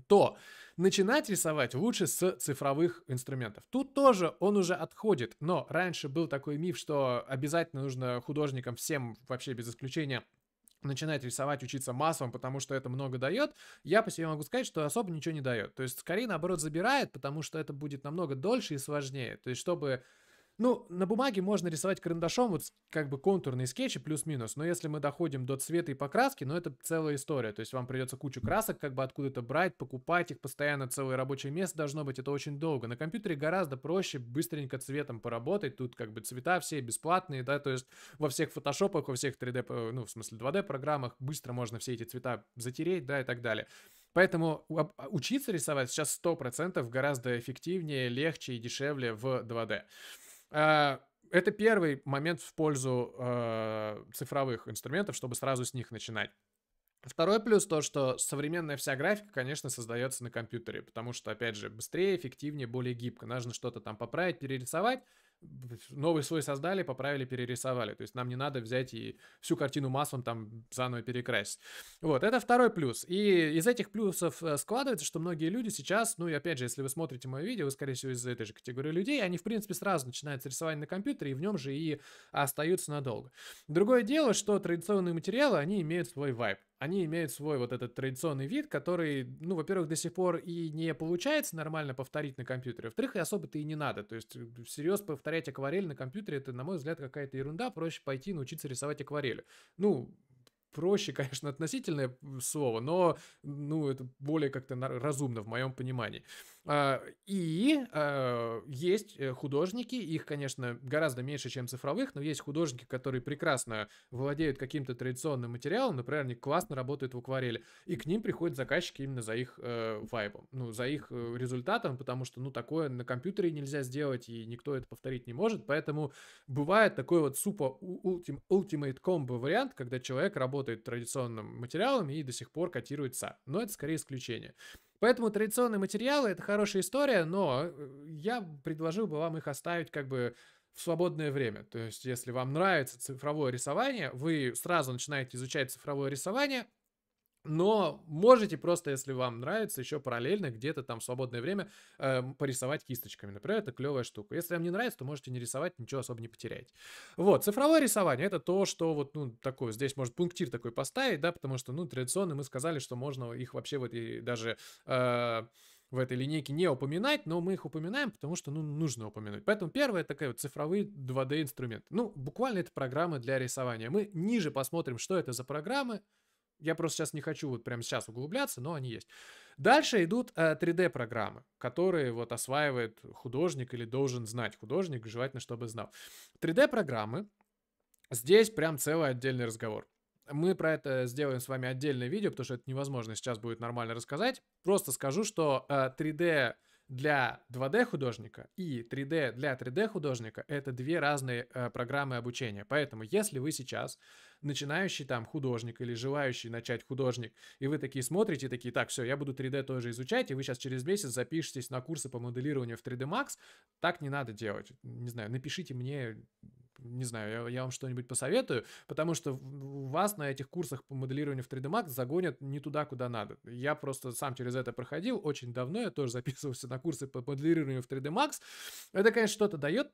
то начинать рисовать лучше с цифровых инструментов. Тут тоже он уже отходит, но раньше был такой миф, что обязательно нужно художникам всем вообще без исключения начинать рисовать, учиться массовым, потому что это много дает, я по себе могу сказать, что особо ничего не дает. То есть, скорее, наоборот, забирает, потому что это будет намного дольше и сложнее. То есть, чтобы ну, на бумаге можно рисовать карандашом вот как бы контурные скетчи плюс-минус, но если мы доходим до цвета и покраски, ну это целая история, то есть вам придется кучу красок как бы откуда-то брать, покупать их постоянно, целое рабочее место должно быть, это очень долго. На компьютере гораздо проще быстренько цветом поработать, тут как бы цвета все бесплатные, да, то есть во всех фотошопах, во всех 3D, э, ну в смысле 2D программах быстро можно все эти цвета затереть, да, и так далее. Поэтому а, учиться рисовать сейчас 100% гораздо эффективнее, легче и дешевле в 2D. Э, это первый момент в пользу э, цифровых инструментов, чтобы сразу с них начинать. Второй плюс то, что современная вся графика, конечно, создается на компьютере, потому что, опять же, быстрее, эффективнее, более гибко. Нужно что-то там поправить, перерисовать, новый слой создали, поправили, перерисовали. То есть нам не надо взять и всю картину маслом там заново перекрасить. Вот, это второй плюс. И из этих плюсов э, складывается, что многие люди сейчас, ну и опять же, если вы смотрите мое видео, вы, скорее всего, из этой же категории людей, они, в принципе, сразу начинают с рисования на компьютере и в нем же и остаются надолго. Другое дело, что традиционные материалы, они имеют свой вайп они имеют свой вот этот традиционный вид, который, ну, во-первых, до сих пор и не получается нормально повторить на компьютере, во-вторых, и особо-то и не надо. То есть э, всерьез повторять акварель на компьютере, это, на мой взгляд, какая-то ерунда, проще пойти научиться рисовать акварель. Ну, проще, конечно, относительное слово, но, ну, это более как-то разумно в моем понимании. А, и а, есть э, художники, их, конечно, гораздо меньше, чем цифровых, но есть художники, которые прекрасно владеют каким-то традиционным материалом, например, они классно работают в акварели, и к ним приходят заказчики именно за их э, вайбом, ну, за их э, результатом, потому что, ну, такое на компьютере нельзя сделать, и никто это повторить не может, поэтому бывает такой вот супа ultimate combo вариант, когда человек работает традиционным материалом и до сих пор котируется, но это скорее исключение. Поэтому традиционные материалы — это хорошая история, но э, я предложил бы вам их оставить как бы в свободное время. То есть, если вам нравится цифровое рисование, вы сразу начинаете изучать цифровое рисование — но можете просто, если вам нравится, еще параллельно где-то там в свободное время э, порисовать кисточками. Например, это клевая штука. Если вам не нравится, то можете не рисовать, ничего особо не потерять Вот, цифровое рисование это то, что вот, ну, такое, здесь может пунктир такой поставить, да, потому что, ну, традиционно мы сказали, что можно их вообще вот и даже... Э, в этой линейке не упоминать, но мы их упоминаем, потому что ну, нужно упомянуть. Поэтому первое такая вот цифровые 2D инструмент Ну, буквально это программы для рисования. Мы ниже посмотрим, что это за программы, я просто сейчас не хочу вот прямо сейчас углубляться, но они есть. Дальше идут 3D-программы, э, которые вот осваивает художник или должен знать художник, желательно, чтобы знал. 3D-программы, здесь прям целый отдельный разговор. Мы про это сделаем с вами отдельное видео, потому что это невозможно сейчас будет нормально рассказать. Просто скажу, что 3D э, для 2D художника и 3D для 3D художника это две разные э, программы обучения. Поэтому, если вы сейчас начинающий там художник или желающий начать художник, и вы такие смотрите, такие, так, все, я буду 3D тоже изучать, и вы сейчас через месяц запишетесь на курсы по моделированию в 3D Max, так не надо делать. Не знаю, напишите мне, не знаю, я, я вам что-нибудь посоветую, потому что вас на этих курсах по моделированию в 3D Max загонят не туда, куда надо. Я просто сам через это проходил очень давно, я тоже записывался на курсы по моделированию в 3D Max. Это, конечно, что-то дает,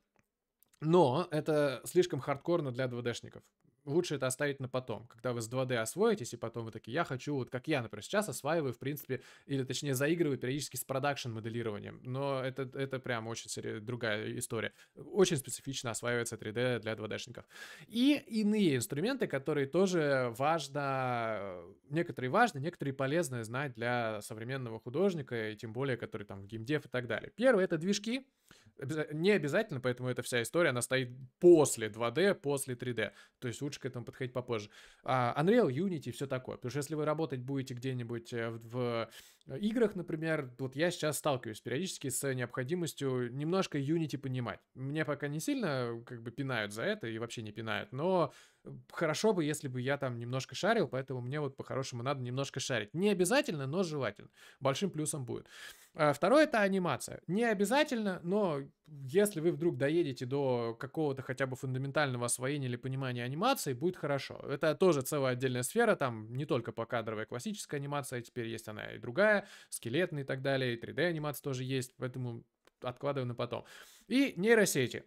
но это слишком хардкорно для 2D-шников лучше это оставить на потом, когда вы с 2D освоитесь, и потом вы такие, я хочу, вот как я, например, сейчас осваиваю, в принципе, или точнее заигрываю периодически с продакшн-моделированием, но это, это прям очень сери... другая история. Очень специфично осваивается 3D для 2D-шников. И иные инструменты, которые тоже важно, некоторые важны, некоторые полезны знать для современного художника, и тем более, который там в геймдев и так далее. Первое — это движки, не обязательно, поэтому эта вся история, она стоит после 2D, после 3D. То есть лучше к этому подходить попозже. А, Unreal, Unity, все такое. Потому что если вы работать будете где-нибудь э, в Э, играх, например, вот я сейчас сталкиваюсь периодически с э, необходимостью немножко Unity понимать. Мне пока не сильно э, как бы пинают за это и вообще не пинают, но хорошо бы, если бы я там немножко шарил, поэтому мне вот по-хорошему надо немножко шарить. Не обязательно, но желательно. Большим плюсом будет. А второе это анимация. Не обязательно, но если вы вдруг доедете до какого-то хотя бы фундаментального освоения или понимания анимации, будет хорошо. Это тоже целая отдельная сфера, там не только покадровая классическая анимация, теперь есть она и другая скелетные и так далее, и 3D-анимация тоже есть, поэтому откладываю на потом. И нейросети.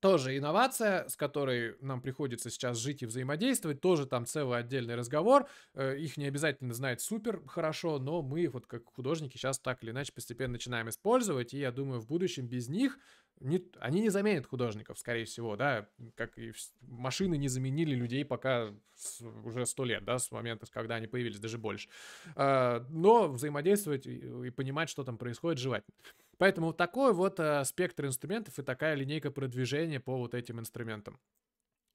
Тоже инновация, с которой нам приходится сейчас жить и взаимодействовать, тоже там целый отдельный разговор. Э, их не обязательно знать супер хорошо, но мы вот как художники сейчас так или иначе постепенно начинаем использовать, и я думаю, в будущем без них не, они не заменят художников, скорее всего, да, как и машины не заменили людей пока с, уже сто лет, да, с момента, когда они появились, даже больше. А, но взаимодействовать и, и понимать, что там происходит, желательно. Поэтому такой вот а, спектр инструментов и такая линейка продвижения по вот этим инструментам.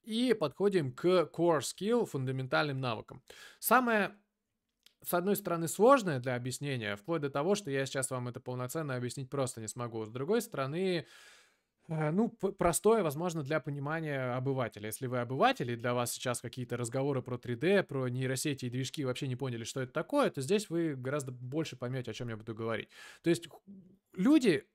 И подходим к core skill, фундаментальным навыкам. Самое с одной стороны, сложное для объяснения, вплоть до того, что я сейчас вам это полноценно объяснить просто не смогу. С другой стороны, э, ну, простое, возможно, для понимания обывателя. Если вы обыватель, и для вас сейчас какие-то разговоры про 3D, про нейросети и движки вообще не поняли, что это такое, то здесь вы гораздо больше поймете, о чем я буду говорить. То есть люди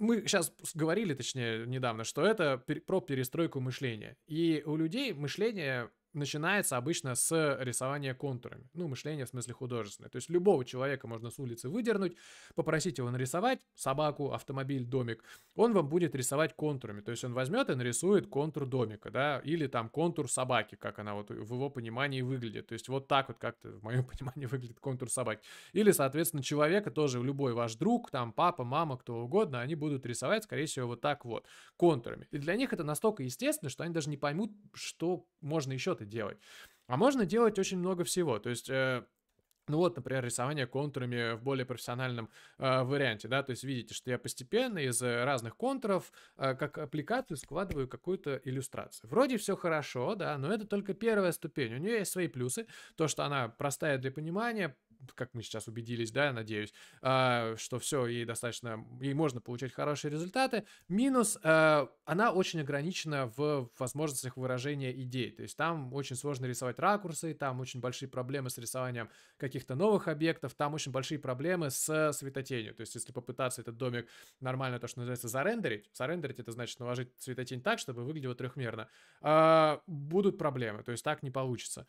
мы сейчас говорили, точнее, недавно, что это пер про перестройку мышления. И у людей мышление начинается обычно с рисования контурами. Ну, мышление в смысле художественное. То есть любого человека можно с улицы выдернуть, попросить его нарисовать собаку, автомобиль, домик. Он вам будет рисовать контурами. То есть он возьмет и нарисует контур домика, да, или там контур собаки, как она вот в его понимании выглядит. То есть вот так вот как-то в моем понимании выглядит контур собаки. Или, соответственно, человека тоже любой ваш друг, там папа, мама, кто угодно, они будут рисовать, скорее всего, вот так вот, контурами. И для них это настолько естественно, что они даже не поймут, что можно еще это делать. А можно делать очень много всего. То есть э, ну вот, например, рисование контурами в более профессиональном э, варианте, да, то есть видите, что я постепенно из э, разных контуров э, как аппликацию складываю какую-то иллюстрацию. Вроде все хорошо, да, но это только первая ступень. У нее есть свои плюсы, то, что она простая для понимания, как мы сейчас убедились, да, надеюсь, а, что все, ей достаточно, ей можно получать хорошие результаты. Минус, а, она очень ограничена в возможностях выражения идей, то есть там очень сложно рисовать ракурсы, там очень большие проблемы с рисованием каких-то новых объектов, там очень большие проблемы с светотенью, то есть если попытаться этот домик нормально, то, что называется, зарендерить, зарендерить это значит наложить светотень так, чтобы выглядело трехмерно, а, будут проблемы, то есть так не получится.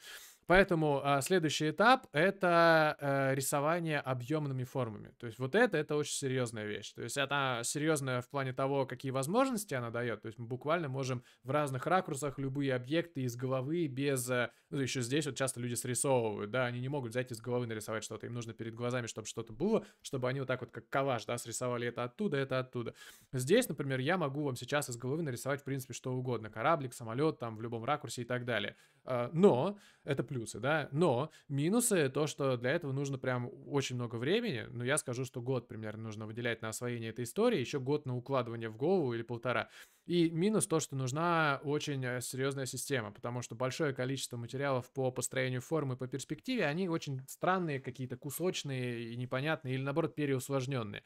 Поэтому а, следующий этап это а, рисование объемными формами. То есть вот это это очень серьезная вещь. То есть она серьезная в плане того, какие возможности она дает. То есть мы буквально можем в разных ракурсах любые объекты из головы без... Э, ну, еще здесь вот часто люди срисовывают, да, они не могут взять из головы нарисовать что-то. Им нужно перед глазами, чтобы что-то было, чтобы они вот так вот как коллаж, да, срисовали это оттуда, это оттуда. Здесь, например, я могу вам сейчас из головы нарисовать, в принципе, что угодно. Кораблик, самолет, там, в любом ракурсе и так далее. А, но это плюсы, да, но минусы то, что для этого нужно прям очень много времени, но ну, я скажу, что год примерно нужно выделять на освоение этой истории, еще год на укладывание в голову или полтора. И минус то, что нужна очень э, серьезная система, потому что большое количество материалов по построению формы, по перспективе, они очень странные, какие-то кусочные и непонятные, или наоборот переусложненные.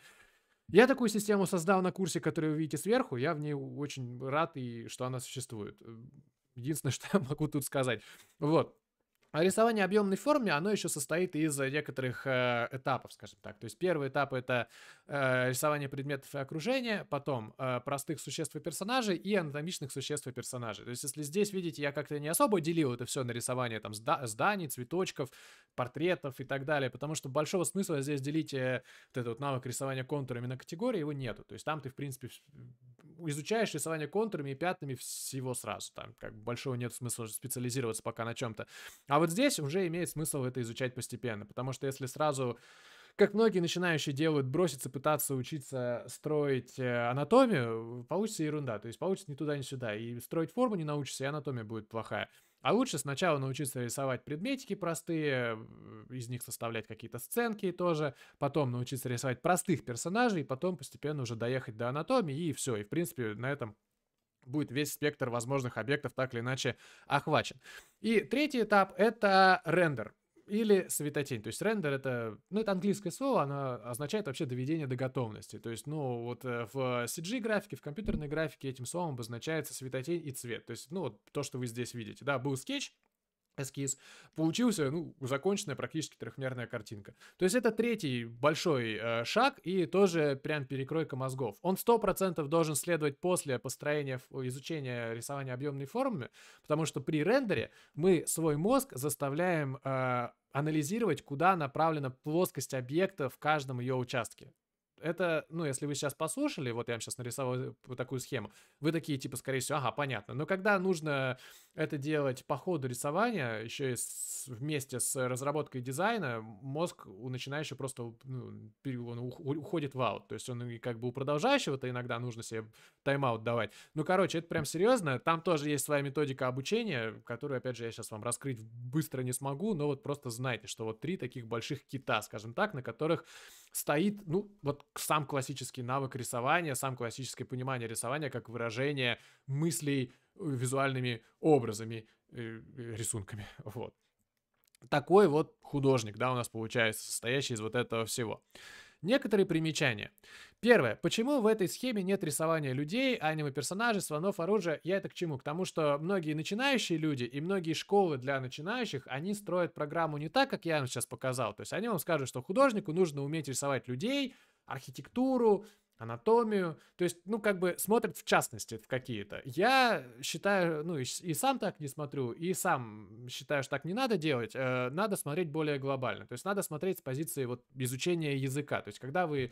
Я такую систему создал на курсе, который вы видите сверху. Я в ней очень рад и что она существует. Э, единственное, что я могу тут сказать. Вот. А рисование объемной формы, оно еще состоит из некоторых э, этапов, скажем так. То есть первый этап это э, рисование предметов и окружения, потом э, простых существ и персонажей и анатомичных существ и персонажей. То есть если здесь, видите, я как-то не особо делил это все на рисование там зда- зданий, цветочков, портретов и так далее, потому что большого смысла здесь делить э, вот этот вот навык рисования контурами на категории, его нету. То есть там ты, в принципе, изучаешь рисование контурами и пятнами всего сразу. Там как большого нет смысла специализироваться пока на чем-то. А а вот здесь уже имеет смысл это изучать постепенно, потому что если сразу как многие начинающие делают, броситься пытаться учиться строить э, анатомию, получится ерунда. То есть получится не туда, ни сюда. И строить форму не научишься, и анатомия будет плохая. А лучше сначала научиться рисовать предметики простые, из них составлять какие-то сценки тоже, потом научиться рисовать простых персонажей, потом постепенно уже доехать до анатомии, и все. И, в принципе, на этом будет весь спектр возможных объектов так или иначе охвачен. И третий этап — это рендер или светотень. То есть рендер это, ну, это английское слово, оно означает вообще доведение до готовности. То есть, ну, вот э, в CG-графике, в компьютерной графике этим словом обозначается светотень и цвет. То есть, ну, вот то, что вы здесь видите. Да, был скетч, эскиз. Получился, ну, законченная практически трехмерная картинка. То есть это третий большой э, шаг и тоже прям перекройка мозгов. Он 100% должен следовать после построения, изучения рисования объемной формы, потому что при рендере мы свой мозг заставляем э, анализировать, куда направлена плоскость объекта в каждом ее участке это, ну, если вы сейчас послушали, вот я вам сейчас нарисовал вот такую схему, вы такие, типа, скорее всего, ага, понятно. Но когда нужно это делать по ходу рисования, еще и с, вместе с разработкой дизайна, мозг у начинающего просто ну, он уходит в аут. То есть он как бы у продолжающего-то иногда нужно себе тайм-аут давать. Ну, короче, это прям серьезно. Там тоже есть своя методика обучения, которую, опять же, я сейчас вам раскрыть быстро не смогу, но вот просто знайте, что вот три таких больших кита, скажем так, на которых стоит, ну, вот сам классический навык рисования, сам классическое понимание рисования как выражение мыслей э, визуальными образами, э, э, рисунками, вот. Такой вот художник, да, у нас получается, состоящий из вот этого всего. Некоторые примечания. Первое. Почему в этой схеме нет рисования людей, аниме персонажей, слонов, оружия? Я это к чему? К тому, что многие начинающие люди и многие школы для начинающих, они строят программу не так, как я вам сейчас показал. То есть они вам скажут, что художнику нужно уметь рисовать людей, архитектуру, анатомию. То есть, ну, как бы смотрят в частности в какие-то. Я считаю, ну, и, и сам так не смотрю, и сам считаю, что так не надо делать. Э, надо смотреть более глобально. То есть, надо смотреть с позиции вот изучения языка. То есть, когда вы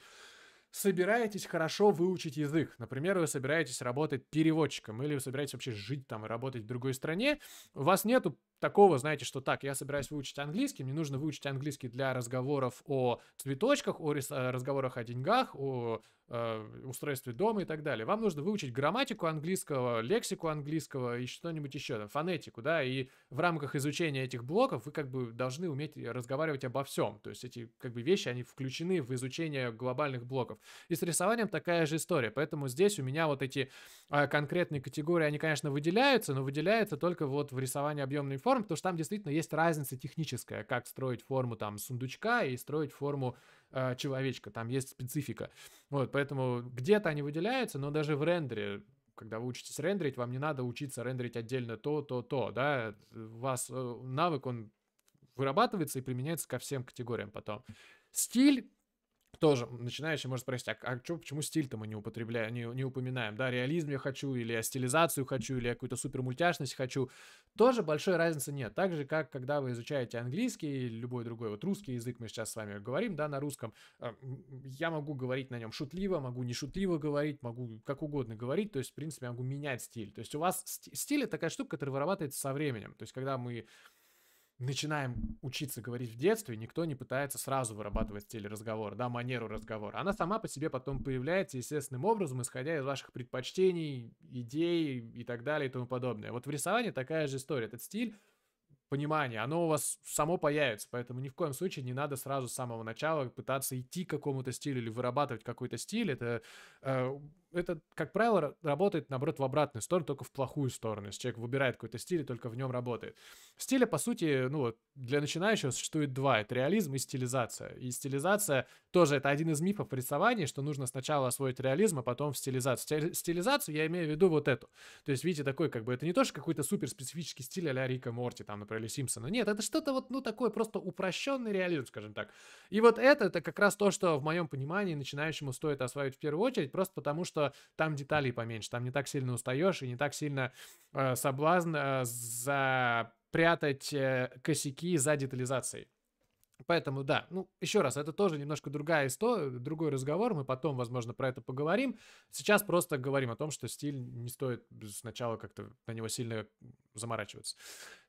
собираетесь хорошо выучить язык. Например, вы собираетесь работать переводчиком или вы собираетесь вообще жить там и работать в другой стране. У вас нету такого, знаете, что так, я собираюсь выучить английский, мне нужно выучить английский для разговоров о цветочках, о рис- э, разговорах о деньгах, о э, устройстве дома и так далее. Вам нужно выучить грамматику английского, лексику английского и что-нибудь еще, там, фонетику, да, и в рамках изучения этих блоков вы как бы должны уметь разговаривать обо всем. То есть эти как бы вещи, они включены в изучение глобальных блоков. И с рисованием такая же история, поэтому здесь у меня вот эти э, конкретные категории, они, конечно, выделяются, но выделяются только вот в рисовании объемной форм, потому что там действительно есть разница техническая, как строить форму там сундучка и строить форму э, человечка, там есть специфика. Вот, поэтому где-то они выделяются, но даже в рендере когда вы учитесь рендерить, вам не надо учиться рендерить отдельно то, то, то, да, у вас э, навык, он вырабатывается и применяется ко всем категориям потом. Стиль тоже начинающий может спросить, а, а чё, почему стиль-то мы не употребляем, не, не упоминаем, да, реализм я хочу, или я стилизацию хочу, или я какую-то супер мультяшность хочу, тоже большой разницы нет, так же, как когда вы изучаете английский или любой другой, вот русский язык мы сейчас с вами говорим, да, на русском, э, я могу говорить на нем шутливо, могу не шутливо говорить, могу как угодно говорить, то есть, в принципе, я могу менять стиль, то есть у вас стиль это такая штука, которая вырабатывается со временем, то есть, когда мы начинаем учиться говорить в детстве, никто не пытается сразу вырабатывать стиль разговора, да, манеру разговора. Она сама по себе потом появляется естественным образом, исходя из ваших предпочтений, идей и так далее и тому подобное. Вот в рисовании такая же история. Этот стиль понимание, оно у вас само появится, поэтому ни в коем случае не надо сразу с самого начала пытаться идти к какому-то стилю или вырабатывать какой-то стиль, это э, это, как правило, работает, наоборот, в обратную сторону, только в плохую сторону. Если человек выбирает какой-то стиль, и только в нем работает. Стиля, по сути, ну вот, для начинающего существует два. Это реализм и стилизация. И стилизация тоже это один из мифов рисования, что нужно сначала освоить реализм, а потом в стилизацию. Стилизацию я имею в виду вот эту. То есть, видите, такой, как бы, это не то, что какой-то супер специфический стиль а-ля Рика Морти, там, например, или Симпсона. Нет, это что-то вот, ну, такое просто упрощенный реализм, скажем так. И вот это, это как раз то, что в моем понимании начинающему стоит осваивать в первую очередь, просто потому что что там деталей поменьше, там не так сильно устаешь и не так сильно э, соблазн э, запрятать э, косяки за детализацией. Поэтому да, ну еще раз, это тоже немножко другая история, другой разговор, мы потом, возможно, про это поговорим. Сейчас просто говорим о том, что стиль не стоит сначала как-то на него сильно заморачиваться.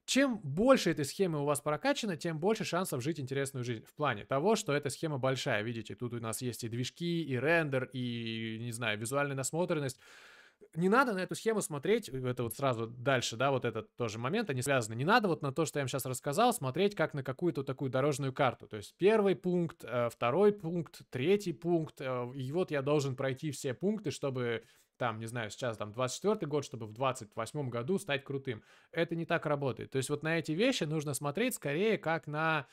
Чем больше этой схемы у вас прокачано, тем больше шансов жить интересную жизнь. В плане того, что эта схема большая. Видите, тут у нас есть и движки, и рендер, и, не знаю, визуальная насмотренность не надо на эту схему смотреть, это вот сразу дальше, да, вот этот тоже момент, они связаны. Не надо вот на то, что я вам сейчас рассказал, смотреть как на какую-то такую дорожную карту. То есть первый пункт, э, второй пункт, третий пункт, э, и вот я должен пройти все пункты, чтобы там, не знаю, сейчас там 24 год, чтобы в 28 году стать крутым. Это не так работает. То есть вот на эти вещи нужно смотреть скорее как на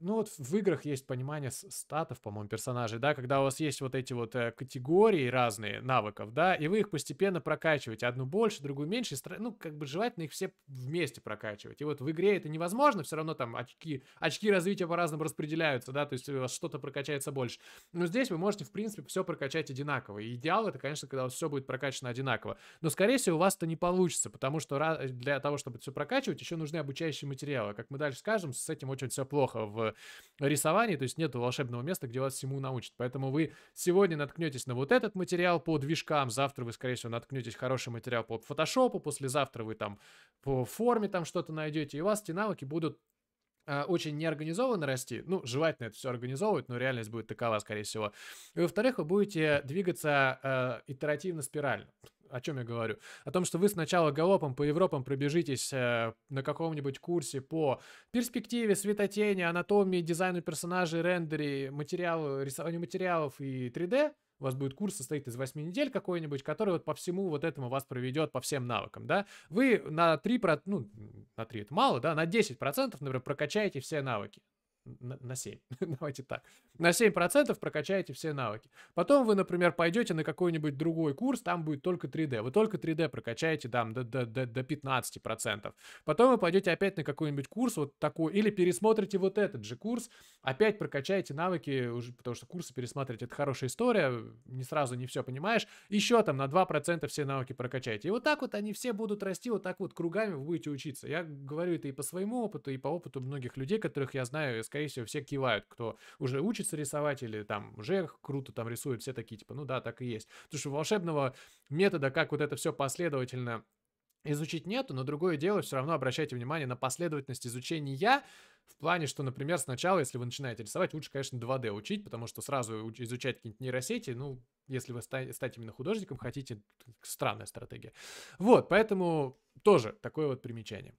ну вот в играх есть понимание статов, по-моему, персонажей, да, когда у вас есть вот эти вот э, категории разные навыков, да, и вы их постепенно прокачиваете, одну больше, другую меньше, ну как бы желательно их все вместе прокачивать. И вот в игре это невозможно, все равно там очки, очки развития по-разному распределяются, да, то есть у вас что-то прокачается больше. Но здесь вы можете, в принципе, все прокачать одинаково. И идеал это, конечно, когда у вас все будет прокачано одинаково. Но, скорее всего, у вас это не получится, потому что для того, чтобы все прокачивать, еще нужны обучающие материалы. Как мы дальше скажем, с этим очень все плохо в рисовании, то есть нет волшебного места, где вас всему научат. Поэтому вы сегодня наткнетесь на вот этот материал по движкам, завтра вы, скорее всего, наткнетесь хороший материал по фотошопу, послезавтра вы там по форме там что-то найдете, и у вас эти навыки будут а, очень неорганизованно расти, ну, желательно это все организовывать, но реальность будет такова, скорее всего. И, во-вторых, вы будете двигаться э, итеративно спирально. О чем я говорю? О том, что вы сначала галопом по Европам пробежитесь э, на каком-нибудь курсе по перспективе, светотени, анатомии, дизайну персонажей, рендере, материалу, рисованию материалов и 3D, у вас будет курс состоит из 8 недель какой-нибудь, который вот по всему вот этому вас проведет, по всем навыкам, да. Вы на 3, ну, на 3 это мало, да, на 10%, например, прокачаете все навыки на, на 7, давайте так, на 7% прокачаете все навыки. Потом вы, например, пойдете на какой-нибудь другой курс, там будет только 3D, вы только 3D прокачаете там до, до, до, до 15%. Потом вы пойдете опять на какой-нибудь курс вот такой, или пересмотрите вот этот же курс, опять прокачаете навыки, уже, потому что курсы пересматривать это хорошая история, не сразу не все понимаешь, еще там на 2% все навыки прокачаете. И вот так вот они все будут расти, вот так вот кругами вы будете учиться. Я говорю это и по своему опыту, и по опыту многих людей, которых я знаю, из скорее всего, все кивают, кто уже учится рисовать или там уже круто там рисует, все такие, типа, ну да, так и есть. Потому что волшебного метода, как вот это все последовательно изучить нету, но другое дело, все равно обращайте внимание на последовательность изучения, в плане, что, например, сначала, если вы начинаете рисовать, лучше, конечно, 2D учить, потому что сразу изучать какие-нибудь нейросети, ну, если вы стать именно художником хотите, странная стратегия. Вот, поэтому тоже такое вот примечание.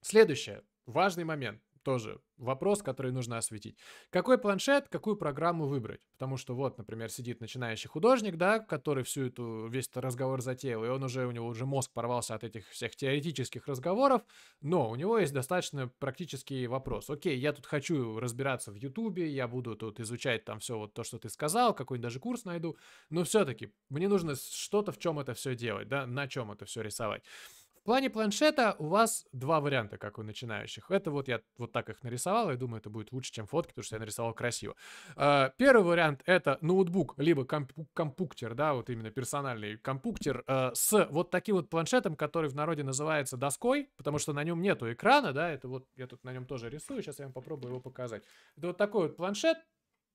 Следующее. Важный момент тоже вопрос, который нужно осветить. Какой планшет, какую программу выбрать? Потому что вот, например, сидит начинающий художник, да, который всю эту, весь этот разговор затеял, и он уже, у него уже мозг порвался от этих всех теоретических разговоров, но у него есть достаточно практический вопрос. Окей, я тут хочу разбираться в Ютубе, я буду тут изучать там все вот то, что ты сказал, какой-нибудь даже курс найду, но все-таки мне нужно что-то, в чем это все делать, да, на чем это все рисовать. В плане планшета у вас два варианта, как у начинающих. Это вот я вот так их нарисовал, я думаю, это будет лучше, чем фотки, потому что я нарисовал красиво. А, первый вариант это ноутбук, либо компу компуктер, да, вот именно персональный компуктер э, с вот таким вот планшетом, который в народе называется доской, потому что на нем нету экрана, да, это вот я тут на нем тоже рисую, сейчас я вам попробую его показать. Это вот такой вот планшет,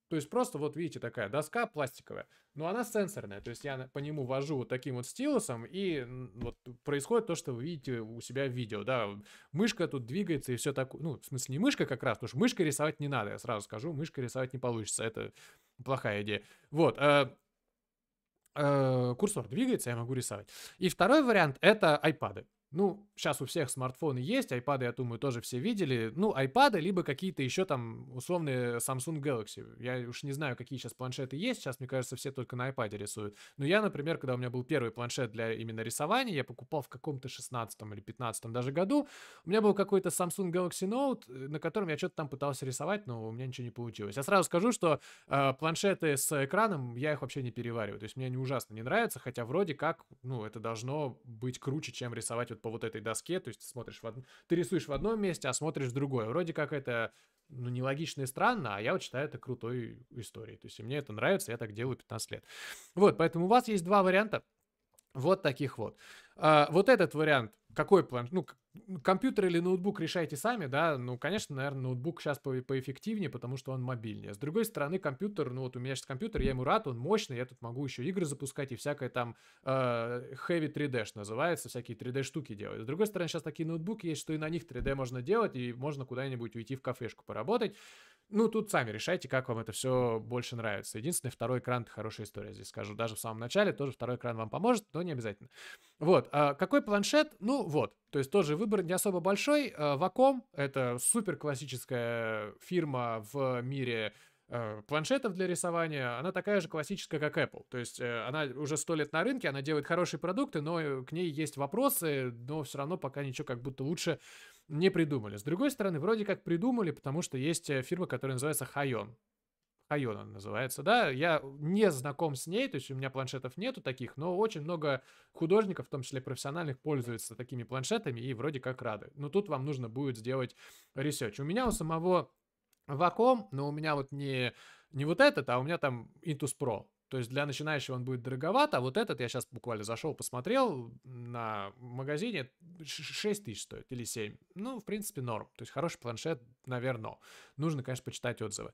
то есть просто вот видите такая доска пластиковая, но она сенсорная, то есть я по нему вожу вот таким вот стилусом и вот происходит то, что вы видите у себя в видео, да, мышка тут двигается и все такое, ну в смысле не мышка как раз, потому что мышкой рисовать не надо, я сразу скажу, мышкой рисовать не получится, это плохая идея. Вот, э, э, курсор двигается, я могу рисовать. И второй вариант это айпады. Ну, сейчас у всех смартфоны есть, айпады, я думаю, тоже все видели. Ну, айпады, либо какие-то еще там условные Samsung Galaxy. Я уж не знаю, какие сейчас планшеты есть. Сейчас, мне кажется, все только на айпаде рисуют. Но я, например, когда у меня был первый планшет для именно рисования, я покупал в каком-то 16 или 15 даже году, у меня был какой-то Samsung Galaxy Note, э, на котором я что-то там пытался рисовать, но у меня ничего не получилось. Я сразу скажу, что э, планшеты с экраном, я их вообще не перевариваю. То есть мне они ужасно не нравятся, хотя вроде как, ну, это должно быть круче, чем рисовать вот идет по вот этой доске, то есть ты смотришь в одно... Ты рисуешь в одном месте, а смотришь в другое. Вроде как это ну, нелогично и странно, а я вот считаю это крутой историей. То есть мне это нравится, я так делаю 15 лет. Вот, поэтому у вас есть два варианта. Вот таких вот. А, вот этот вариант, какой план, ну, компьютер или ноутбук решайте сами, да, ну, конечно, наверное, ноутбук сейчас по поэффективнее, потому что он мобильнее. С другой стороны, компьютер, ну, вот у меня сейчас компьютер, я ему рад, он мощный, я тут могу еще игры запускать и всякое там э, heavy 3D называется, всякие 3D штуки делать. С другой стороны, сейчас такие ноутбуки есть, что и на них 3D можно делать, и можно куда-нибудь уйти в кафешку поработать. Ну, тут сами решайте, как вам это все больше нравится. Единственный второй экран — это хорошая история, здесь скажу. Даже в самом начале тоже второй экран вам поможет, но не обязательно. Вот. А какой планшет? Ну, вот. То есть тоже выбор не особо большой. А, Ваком — это супер классическая фирма в мире э, планшетов для рисования, она такая же классическая, как Apple. То есть э, она уже сто лет на рынке, она делает хорошие продукты, но э, к ней есть вопросы, но все равно пока ничего как будто лучше не придумали. С другой стороны, вроде как придумали, потому что есть э, фирма, которая называется Хайон. Хайон она называется, да. Я не знаком с ней, то есть у меня планшетов нету таких, но очень много художников, в том числе профессиональных, пользуются такими планшетами и вроде как рады. Но тут вам нужно будет сделать ресерч. У меня у самого Ваком, но у меня вот не, не вот этот, а у меня там Intus Pro. То есть для начинающего он будет дороговат, а вот этот я сейчас буквально зашел, посмотрел на магазине, 6 тысяч стоит или 7. Ну, в принципе, норм. То есть хороший планшет, наверное. Нужно, конечно, почитать отзывы.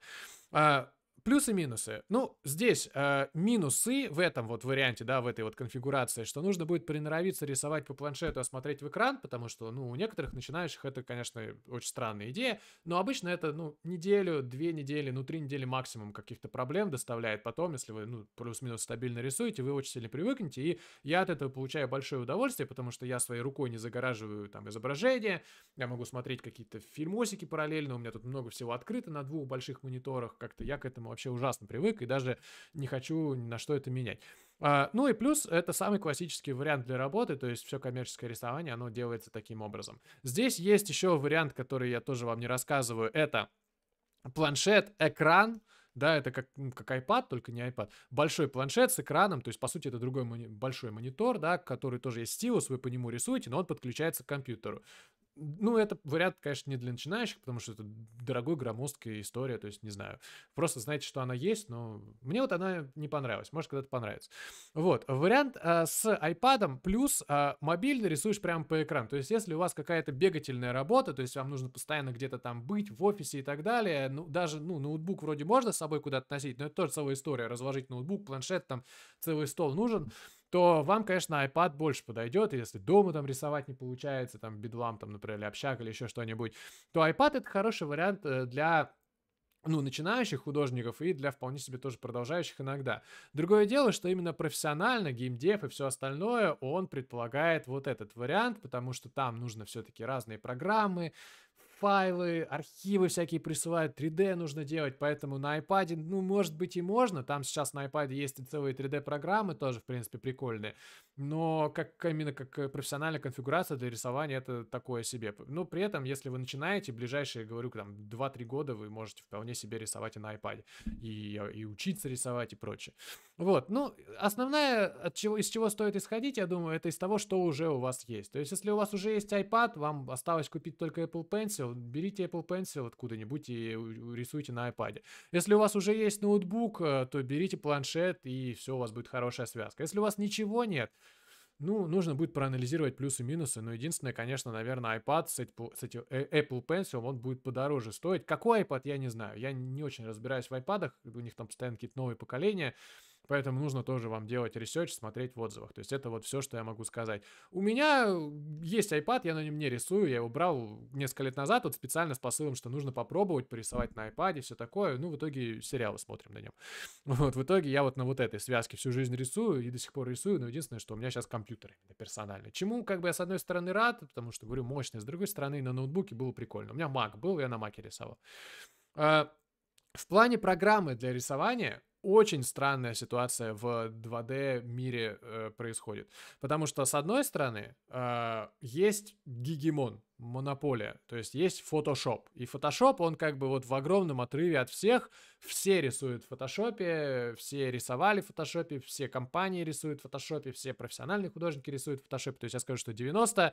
А, плюсы и минусы. Ну, здесь э, минусы в этом вот варианте, да, в этой вот конфигурации, что нужно будет приноровиться рисовать по планшету, а смотреть в экран, потому что, ну, у некоторых начинающих это, конечно, очень странная идея, но обычно это, ну, неделю, две недели, ну, три недели максимум каких-то проблем доставляет потом, если вы, ну, плюс-минус стабильно рисуете, вы очень сильно привыкнете, и я от этого получаю большое удовольствие, потому что я своей рукой не загораживаю там изображение, я могу смотреть какие-то фильмосики параллельно, у меня тут много всего открыто на двух больших мониторах, как-то я к этому вообще ужасно привык и даже не хочу ни на что это менять. А, ну и плюс это самый классический вариант для работы, то есть все коммерческое рисование, оно делается таким образом. Здесь есть еще вариант, который я тоже вам не рассказываю, это планшет, экран, да, это как, ну, как iPad, только не iPad. Большой планшет с экраном, то есть, по сути, это другой мони- большой монитор, да, который тоже есть стилус, вы по нему рисуете, но он подключается к компьютеру ну, это вариант, конечно, не для начинающих, потому что это дорогой, громоздкая история, то есть, не знаю. Просто знаете, что она есть, но мне вот она не понравилась. Может, когда-то понравится. Вот. Вариант а, с iPad плюс а, мобильный рисуешь прямо по экрану. То есть, если у вас какая-то бегательная работа, то есть, вам нужно постоянно где-то там быть, в офисе и так далее, ну, даже, ну, ноутбук вроде можно с собой куда-то носить, но это тоже целая история. Разложить ноутбук, планшет, там, целый стол нужен то вам, конечно, iPad больше подойдет, если дома там рисовать не получается, там бедлам, там, например, или общак, или еще что-нибудь, то iPad это хороший вариант э, для ну, начинающих художников и для вполне себе тоже продолжающих иногда. Другое дело, что именно профессионально геймдев и все остальное, он предполагает вот этот вариант, потому что там нужно все-таки разные программы, файлы, архивы всякие присылают, 3D нужно делать, поэтому на iPad, ну, может быть и можно, там сейчас на iPad есть и целые 3D-программы тоже, в принципе, прикольные, но как именно как э, профессиональная конфигурация для рисования это такое себе. ну при этом, если вы начинаете, ближайшие, говорю, там 2-3 года вы можете вполне себе рисовать и на iPad, и, и учиться рисовать и прочее. Вот, ну, основная, от чего, из чего стоит исходить, я думаю, это из того, что уже у вас есть. То есть, если у вас уже есть iPad, вам осталось купить только Apple Pencil, берите Apple Pencil откуда-нибудь и рисуйте на iPad. Если у вас уже есть ноутбук, э, то берите планшет, и все, у вас будет хорошая связка. Если у вас ничего нет, ну, нужно будет проанализировать плюсы-минусы, и но единственное, конечно, наверное, iPad с, с этим э, Apple Pencil, он будет подороже стоить. Какой iPad, я не знаю, я не очень разбираюсь в iPadах, у них там постоянно какие-то новые поколения, Поэтому нужно тоже вам делать ресерч, смотреть в отзывах. То есть это вот все, что я могу сказать. У меня э, есть iPad, я на нем не рисую. Я его брал несколько лет назад, вот специально с посылом, что нужно попробовать порисовать на iPad и все такое. Ну, в итоге сериалы смотрим на нем. Вот, в итоге я вот на вот этой связке всю жизнь рисую и до сих пор рисую. Но единственное, что у меня сейчас компьютер именно персональный. Чему, как бы, я с одной стороны рад, потому что, говорю, мощный. С другой стороны, на ноутбуке было прикольно. У меня Mac был, я на Mac рисовал. А, в плане программы для рисования очень странная ситуация в 2D мире э, происходит. Потому что, с одной стороны, э, есть гегемон, монополия, то есть есть Photoshop. И Photoshop, он как бы вот в огромном отрыве от всех, все рисуют в Photoshop, все рисовали в Photoshop, все компании рисуют в Photoshop, все профессиональные художники рисуют в Photoshop. То есть я скажу, что 90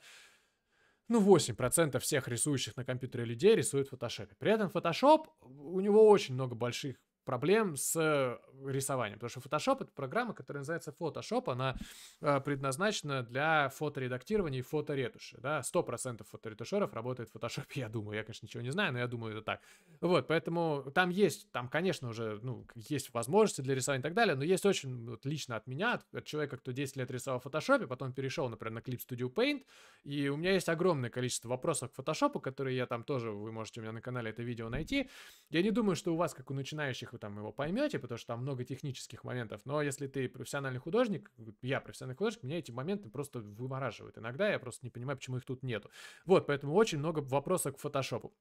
ну, 8% всех рисующих на компьютере людей рисуют в Photoshop. При этом Photoshop, у него очень много больших проблем с э, рисованием, потому что Photoshop — это программа, которая называется Photoshop, она э, предназначена для фоторедактирования и фоторетуши, да, 100% фоторетушеров работает в Photoshop, я думаю, я, конечно, ничего не знаю, но я думаю, это так. Вот, поэтому там есть, там, конечно, уже, ну, есть возможности для рисования и так далее, но есть очень, вот, лично от меня, от, от человека, кто 10 лет рисовал в Photoshop, потом перешел, например, на Clip Studio Paint, и у меня есть огромное количество вопросов к Photoshop, которые я там тоже, вы можете у меня на канале это видео найти. Я не думаю, что у вас, как у начинающих вы там его поймете, потому что там много технических моментов, но если ты профессиональный художник, я профессиональный художник, меня эти моменты просто вымораживают. Иногда я просто не понимаю, почему их тут нету. Вот, поэтому очень много вопросов к фотошопу.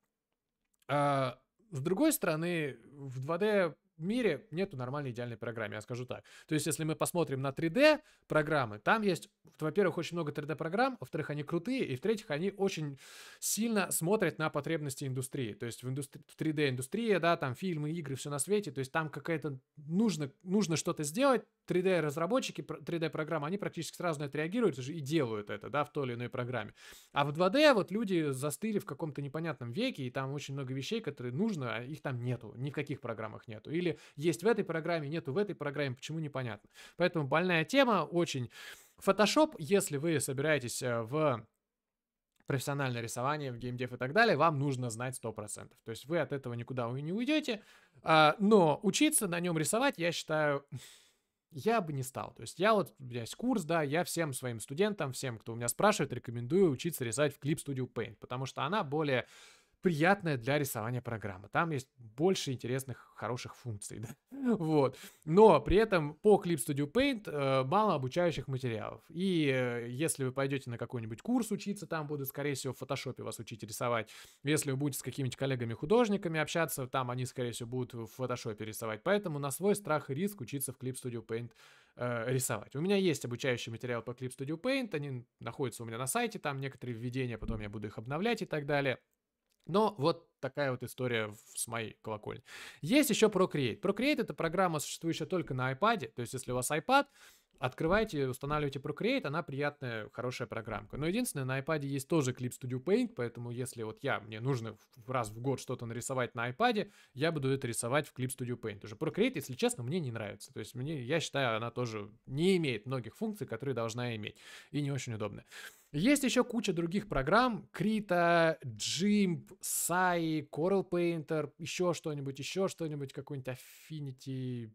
А, с другой стороны, в 2D мире нету нормальной идеальной программы, я скажу так. То есть, если мы посмотрим на 3D программы, там есть, во-первых, очень много 3D программ, во-вторых, они крутые, и в-третьих, они очень сильно смотрят на потребности индустрии. То есть в, индустри... в 3D индустрии, да, там фильмы, игры, все на свете, то есть там какая-то нужно, нужно что-то сделать, 3D-разработчики, 3D-программы, они практически сразу на это реагируют и делают это, да, в той или иной программе. А в 2D вот люди застыли в каком-то непонятном веке, и там очень много вещей, которые нужно, а их там нету, ни в каких программах нету. Или есть в этой программе, нету в этой программе, почему непонятно. Поэтому больная тема очень. Photoshop, если вы собираетесь э, в профессиональное рисование, в геймдев и так далее, вам нужно знать 100%. То есть вы от этого никуда не уйдете. А, но учиться на нем рисовать, я считаю, я бы не стал. То есть я вот, у меня есть курс, да, я всем своим студентам, всем, кто у меня спрашивает, рекомендую учиться рисовать в Clip Studio Paint, потому что она более приятная для рисования программа. Там есть больше интересных, хороших функций. Да? Вот. Но при этом по Clip Studio Paint э, мало обучающих материалов. И э, если вы пойдете на какой-нибудь курс учиться, там будут, скорее всего, в фотошопе вас учить рисовать. Если вы будете с какими-нибудь коллегами-художниками общаться, там они, скорее всего, будут в фотошопе рисовать. Поэтому на свой страх и риск учиться в Clip Studio Paint э, рисовать. У меня есть обучающий материал по Clip Studio Paint, они находятся у меня на сайте, там некоторые введения, потом я буду их обновлять и так далее. Но вот такая вот история с моей колокольни. Есть еще Procreate. Procreate — это программа, существующая только на iPad. То есть, если у вас iPad, Открывайте, устанавливайте Procreate, она приятная, хорошая программка. Но единственное, на iPad есть тоже Clip Studio Paint, поэтому если вот я, мне нужно раз в год что-то нарисовать на iPad, я буду это рисовать в Clip Studio Paint. Уже Procreate, если честно, мне не нравится. То есть мне, я считаю, она тоже не имеет многих функций, которые должна иметь, и не очень удобная. Есть еще куча других программ. Krita, Jimp, Sai, Coral Painter, еще что-нибудь, еще что-нибудь, какой-нибудь Affinity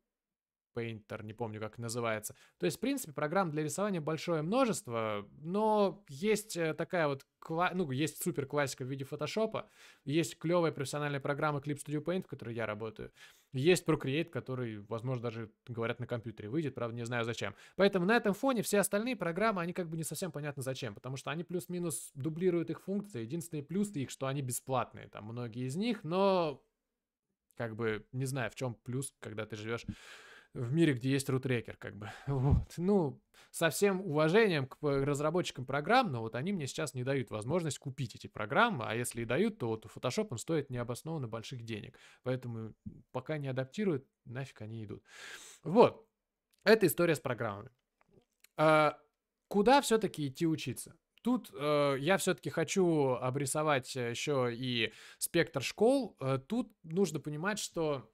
Painter, не помню, как называется. То есть, в принципе, программ для рисования большое множество, но есть э, такая вот, ну, есть супер классика в виде фотошопа, есть клевая профессиональная программа Clip Studio Paint, в которой я работаю, есть Procreate, который, возможно, даже, говорят, на компьютере выйдет, правда, не знаю зачем. Поэтому на этом фоне все остальные программы, они как бы не совсем понятно зачем, потому что они плюс-минус дублируют их функции. Единственный плюс их, что они бесплатные, там многие из них, но как бы не знаю, в чем плюс, когда ты живешь в мире, где есть рутрекер, как бы. Вот. Ну, со всем уважением к э, разработчикам программ, но вот они мне сейчас не дают возможность купить эти программы, а если и дают, то вот Photoshop он стоит необоснованно больших денег. Поэтому пока не адаптируют, нафиг они идут. Вот. Это история с программами. А, куда все-таки идти учиться? Тут э, я все-таки хочу обрисовать э, еще и спектр школ. Э, тут нужно понимать, что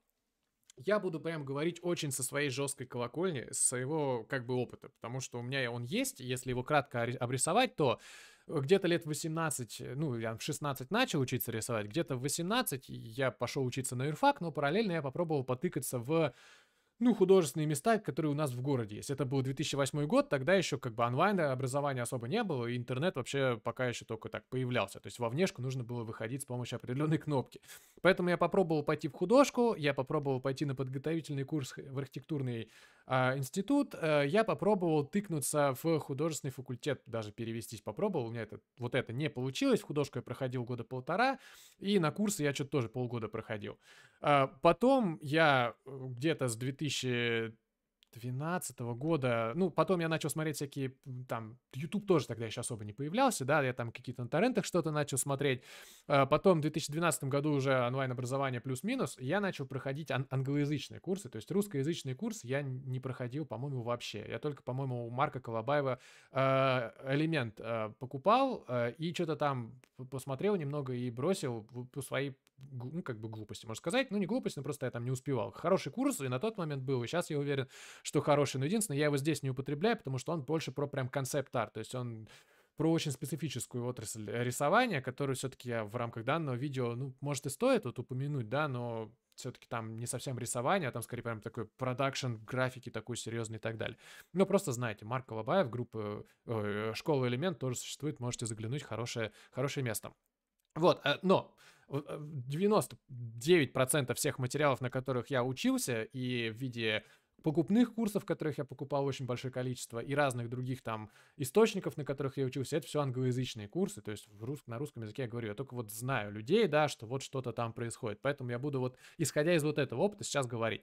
я буду прям говорить очень со своей жесткой колокольни, со своего как бы опыта, потому что у меня он есть, если его кратко обрисовать, то где-то лет 18, э, ну, я в 16 начал учиться рисовать, где-то в 18 я пошел учиться на юрфак, но параллельно я попробовал потыкаться в ну, художественные места, которые у нас в городе есть. Это был 2008 год, тогда еще как бы онлайн образования особо не было, и интернет вообще пока еще только так появлялся. То есть во внешку нужно было выходить с помощью определенной кнопки. Поэтому я попробовал пойти в художку, я попробовал пойти на подготовительный курс в архитектурный э, институт, э, я попробовал тыкнуться в художественный факультет, даже перевестись попробовал, у меня это, вот это не получилось, в художку я проходил года полтора, и на курсы я что-то тоже полгода проходил. Э, потом я э, где-то с 2000 2000 2012 года. Ну, потом я начал смотреть всякие, там, YouTube тоже тогда еще особо не появлялся, да, я там какие-то на торрентах что-то начал смотреть. А потом в 2012 году уже онлайн-образование плюс-минус, я начал проходить ан- англоязычные курсы, то есть русскоязычный курс я не проходил, по-моему, вообще. Я только, по-моему, у Марка Колобаева а, элемент а, покупал и что-то там посмотрел немного и бросил по своей ну, как бы глупости, можно сказать. Ну, не глупость, но просто я там не успевал. Хороший курс и на тот момент был, и сейчас я уверен, что хороший. Но единственное, я его здесь не употребляю, потому что он больше про прям концепт-арт. То есть он про очень специфическую отрасль рисования, которую все-таки я в рамках данного видео, ну, может и стоит вот упомянуть, да, но все-таки там не совсем рисование, а там скорее прям такой продакшн, графики такой серьезный и так далее. Но просто знаете, Марк Колобаев, группа э, э Школа Элемент тоже существует, можете заглянуть, хорошее, хорошее место. Вот, э, но 99% э, всех материалов, на которых я учился, и в виде покупных курсов, которых я покупал очень большое количество, и разных других там источников, на которых я учился, это все англоязычные курсы, то есть в рус... на русском языке я говорю, я только вот знаю людей, да, что вот что-то там происходит, поэтому я буду вот, исходя из вот этого опыта, сейчас говорить.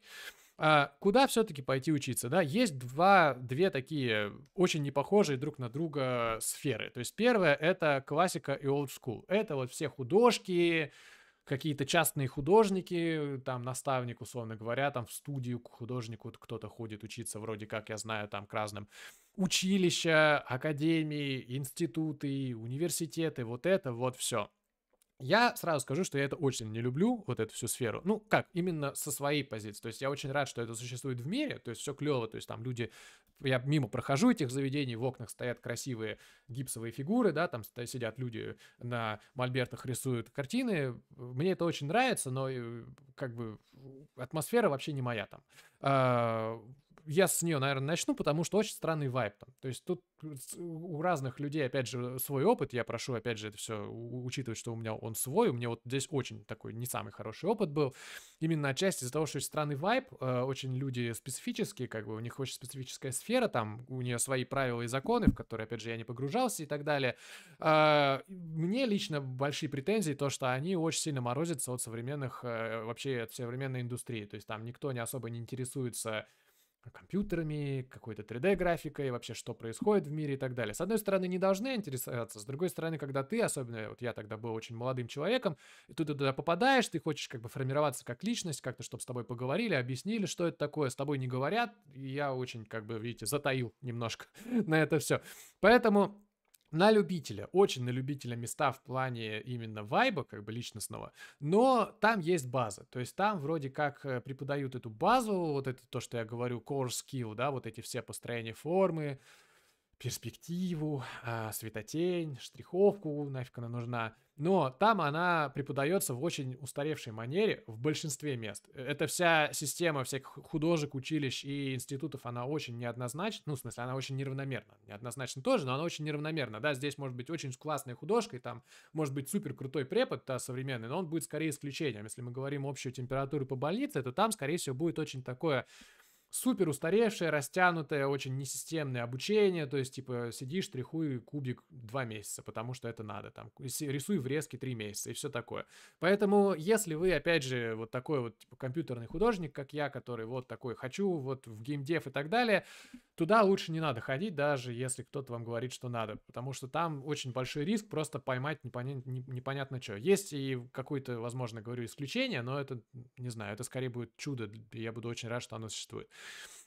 А куда все-таки пойти учиться, да? Есть два, две такие очень непохожие друг на друга сферы. То есть первое — это классика и old school. Это вот все художки, какие-то частные художники, там наставник, условно говоря, там в студию к художнику кто-то ходит учиться, вроде как, я знаю, там к разным училища, академии, институты, университеты, вот это вот все. Я сразу скажу, что я это очень не люблю, вот эту всю сферу. Ну, как, именно со своей позиции. То есть я очень рад, что это существует в мире, то есть все клево, то есть там люди, я мимо прохожу этих заведений, в окнах стоят красивые гипсовые фигуры, да, там сидят люди на мольбертах, рисуют картины. Мне это очень нравится, но э, как бы э, атмосфера вообще не моя там. А, я с нее, наверное, начну, потому что очень странный вайп там. То есть тут у разных людей, опять же, свой опыт. Я прошу, опять же, это все учитывать, что у меня он свой. У меня вот здесь очень такой не самый хороший опыт был. Именно отчасти из-за того, что есть странный вайп, э, очень люди специфические, как бы у них очень специфическая сфера, там у нее свои правила и законы, в которые, опять же, я не погружался и так далее. Э, мне лично большие претензии то, что они очень сильно морозятся от современных, э, вообще от современной индустрии. То есть там никто не особо не интересуется компьютерами, какой-то 3D-графикой, вообще что происходит в мире и так далее. С одной стороны, не должны интересоваться, с другой стороны, когда ты, особенно вот я тогда был очень молодым человеком, и ты туда попадаешь, ты хочешь как бы формироваться как личность, как-то, чтобы с тобой поговорили, объяснили, что это такое, с тобой не говорят, и я очень, как бы, видите, затаил немножко на это все. Поэтому на любителя, очень на любителя места в плане именно вайба, как бы личностного, но там есть база, то есть там вроде как э, преподают эту базу, вот это то, что я говорю, core skill, да, вот эти все построения формы, перспективу, а, светотень, штриховку, нафиг она нужна. Но там она преподается в очень устаревшей манере в большинстве мест. Э, эта вся система всех художек, училищ и институтов, она очень неоднозначна, ну, в смысле, она очень неравномерна. Неоднозначно тоже, но она очень неравномерна, да, здесь может быть очень классная художка, и там может быть супер крутой препод, да, современный, но он будет скорее исключением. Если мы говорим общую температуру по больнице, то там, скорее всего, будет очень такое супер устаревшее, растянутое, очень несистемное обучение, то есть, типа, сидишь, штрихуй кубик два месяца, потому что это надо, там, рисуй врезки три месяца и все такое. Поэтому, если вы, опять же, вот такой вот, типа, компьютерный художник, как я, который вот такой хочу, вот в геймдев и так далее, туда лучше не надо ходить, даже если кто-то вам говорит, что надо, потому что там очень большой риск просто поймать непонятно, непонятно что. Есть и какое-то, возможно, говорю, исключение, но это, не знаю, это скорее будет чудо, я буду очень рад, что оно существует.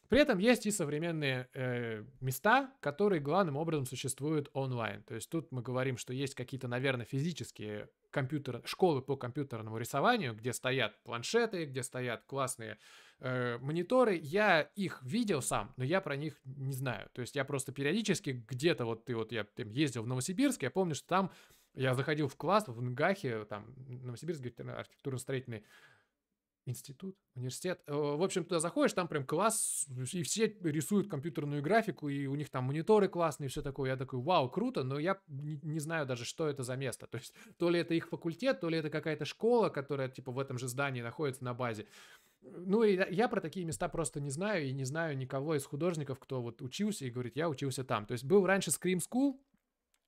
При этом есть и современные э, места, которые главным образом существуют онлайн. То есть тут мы говорим, что есть какие-то, наверное, физические компьютер, школы по компьютерному рисованию, где стоят планшеты, где стоят классные э, мониторы. Я их видел сам, но я про них не знаю. То есть я просто периодически где-то вот ты вот я там ездил в Новосибирск, я помню, что там я заходил в класс в НГАХе, там Новосибирский архитектурно-строительный институт, университет. Э, в общем, туда заходишь, там прям класс, и все рисуют компьютерную графику, и у них там мониторы классные, и все такое. Я такой, вау, круто, но я не, знаю даже, что это за место. То есть, то ли это их факультет, то ли это какая-то школа, которая, типа, в этом же здании находится на базе. Ну, и я про такие места просто не знаю, и не знаю никого из художников, кто вот учился и говорит, я учился там. То есть, был раньше Scream School,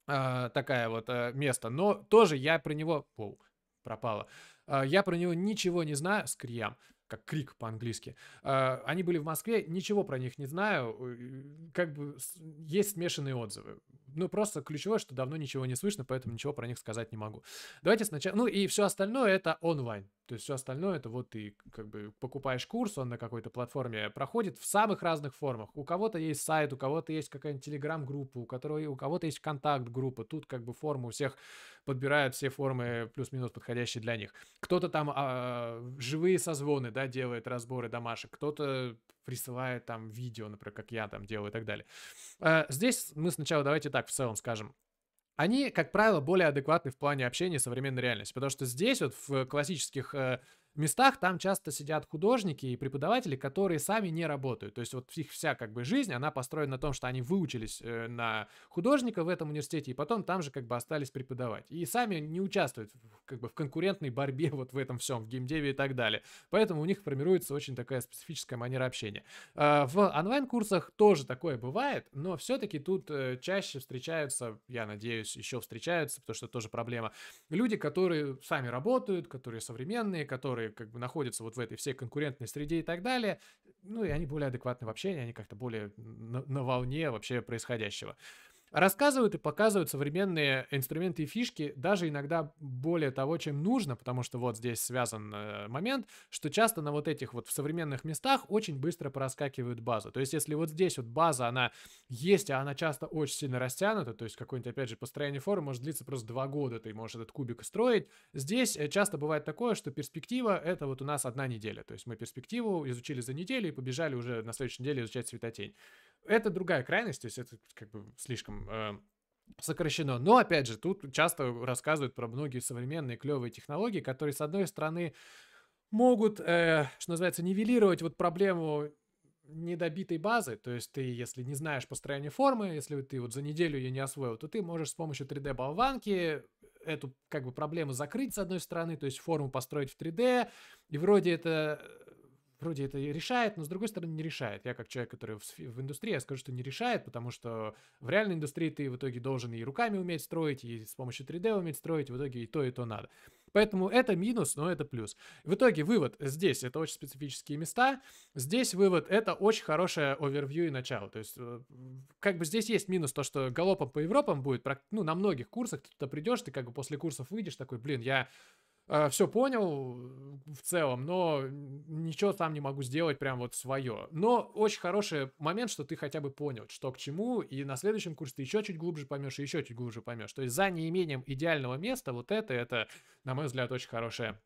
а, такая вот э, место, но тоже я про него... Воу, пропало. А, я про него ничего не знаю, Скриям, как крик по-английски. А, они были в Москве, ничего про них не знаю. Э, как бы есть смешанные отзывы ну, просто ключевое, что давно ничего не слышно, поэтому ничего про них сказать не могу. Давайте сначала... Ну, и все остальное это онлайн. То есть все остальное это вот ты как бы покупаешь курс, он на какой-то платформе проходит в самых разных формах. У кого-то есть сайт, у кого-то есть какая-нибудь телеграм-группа, у, которого, у кого-то есть контакт-группа. Тут как бы формы у всех подбирают все формы плюс-минус подходящие для них. Кто-то там а, живые созвоны, да, делает разборы домашек, кто-то присылая там видео, например, как я там делаю и так далее. А, здесь мы сначала давайте так в целом скажем они, как правило, более адекватны в плане общения с современной реальностью, потому что здесь вот в классических э, местах там часто сидят художники и преподаватели, которые сами не работают. То есть вот их вся как бы жизнь, она построена на том, что они выучились э, на художника в этом университете и потом там же как бы остались преподавать. И сами не участвуют как бы в конкурентной борьбе вот в этом всем, в геймдеве и так далее. Поэтому у них формируется очень такая специфическая манера общения. А, в онлайн-курсах тоже такое бывает, но все-таки тут э, чаще встречаются, я надеюсь, еще встречаются, потому что тоже проблема, люди, которые сами работают, которые современные, которые которые как бы находятся вот в этой всей конкурентной среде и так далее, ну и они более адекватны в общении, они как-то более на, на волне вообще происходящего рассказывают и показывают современные инструменты и фишки, даже иногда более того, чем нужно, потому что вот здесь связан э, момент, что часто на вот этих вот в современных местах очень быстро проскакивают базы. То есть если вот здесь вот база, она есть, а она часто очень сильно растянута, то есть какое-нибудь, опять же, построение формы может длиться просто два года, ты можешь этот кубик строить. Здесь э, часто бывает такое, что перспектива — это вот у нас одна неделя. То есть мы перспективу изучили за неделю и побежали уже на следующей неделе изучать светотень это другая крайность, то есть это как бы слишком Эм, сокращено. Но, опять же, тут часто рассказывают про многие современные клевые технологии, которые, с одной стороны, могут, э, что называется, нивелировать вот проблему недобитой базы, то есть ты, если не знаешь построение формы, если ты вот за неделю ее не освоил, то ты можешь с помощью 3D-болванки эту как бы проблему закрыть с одной стороны, то есть форму построить в 3D, и вроде это вроде это решает, но с другой стороны не решает. Я как человек, который в, в индустрии, я скажу, что не решает, потому что в реальной индустрии ты в итоге должен и руками уметь строить, и с помощью 3D уметь строить, в итоге и то, и то надо. Поэтому это минус, но это плюс. В итоге вывод здесь это очень специфические места. Здесь вывод это очень хорошее овервью и начало. То есть э, как бы здесь есть минус то, что галопом по Европам будет, ну на многих курсах ты туда придешь, ты как бы после курсов выйдешь такой, блин, я э, все понял, в целом, но ничего там не могу сделать прям вот свое. Но очень хороший момент, что ты хотя бы понял, что к чему, и на следующем курсе ты еще чуть глубже поймешь, и еще чуть глубже поймешь. То есть за неимением идеального места вот это, это, на мой взгляд, очень хорошая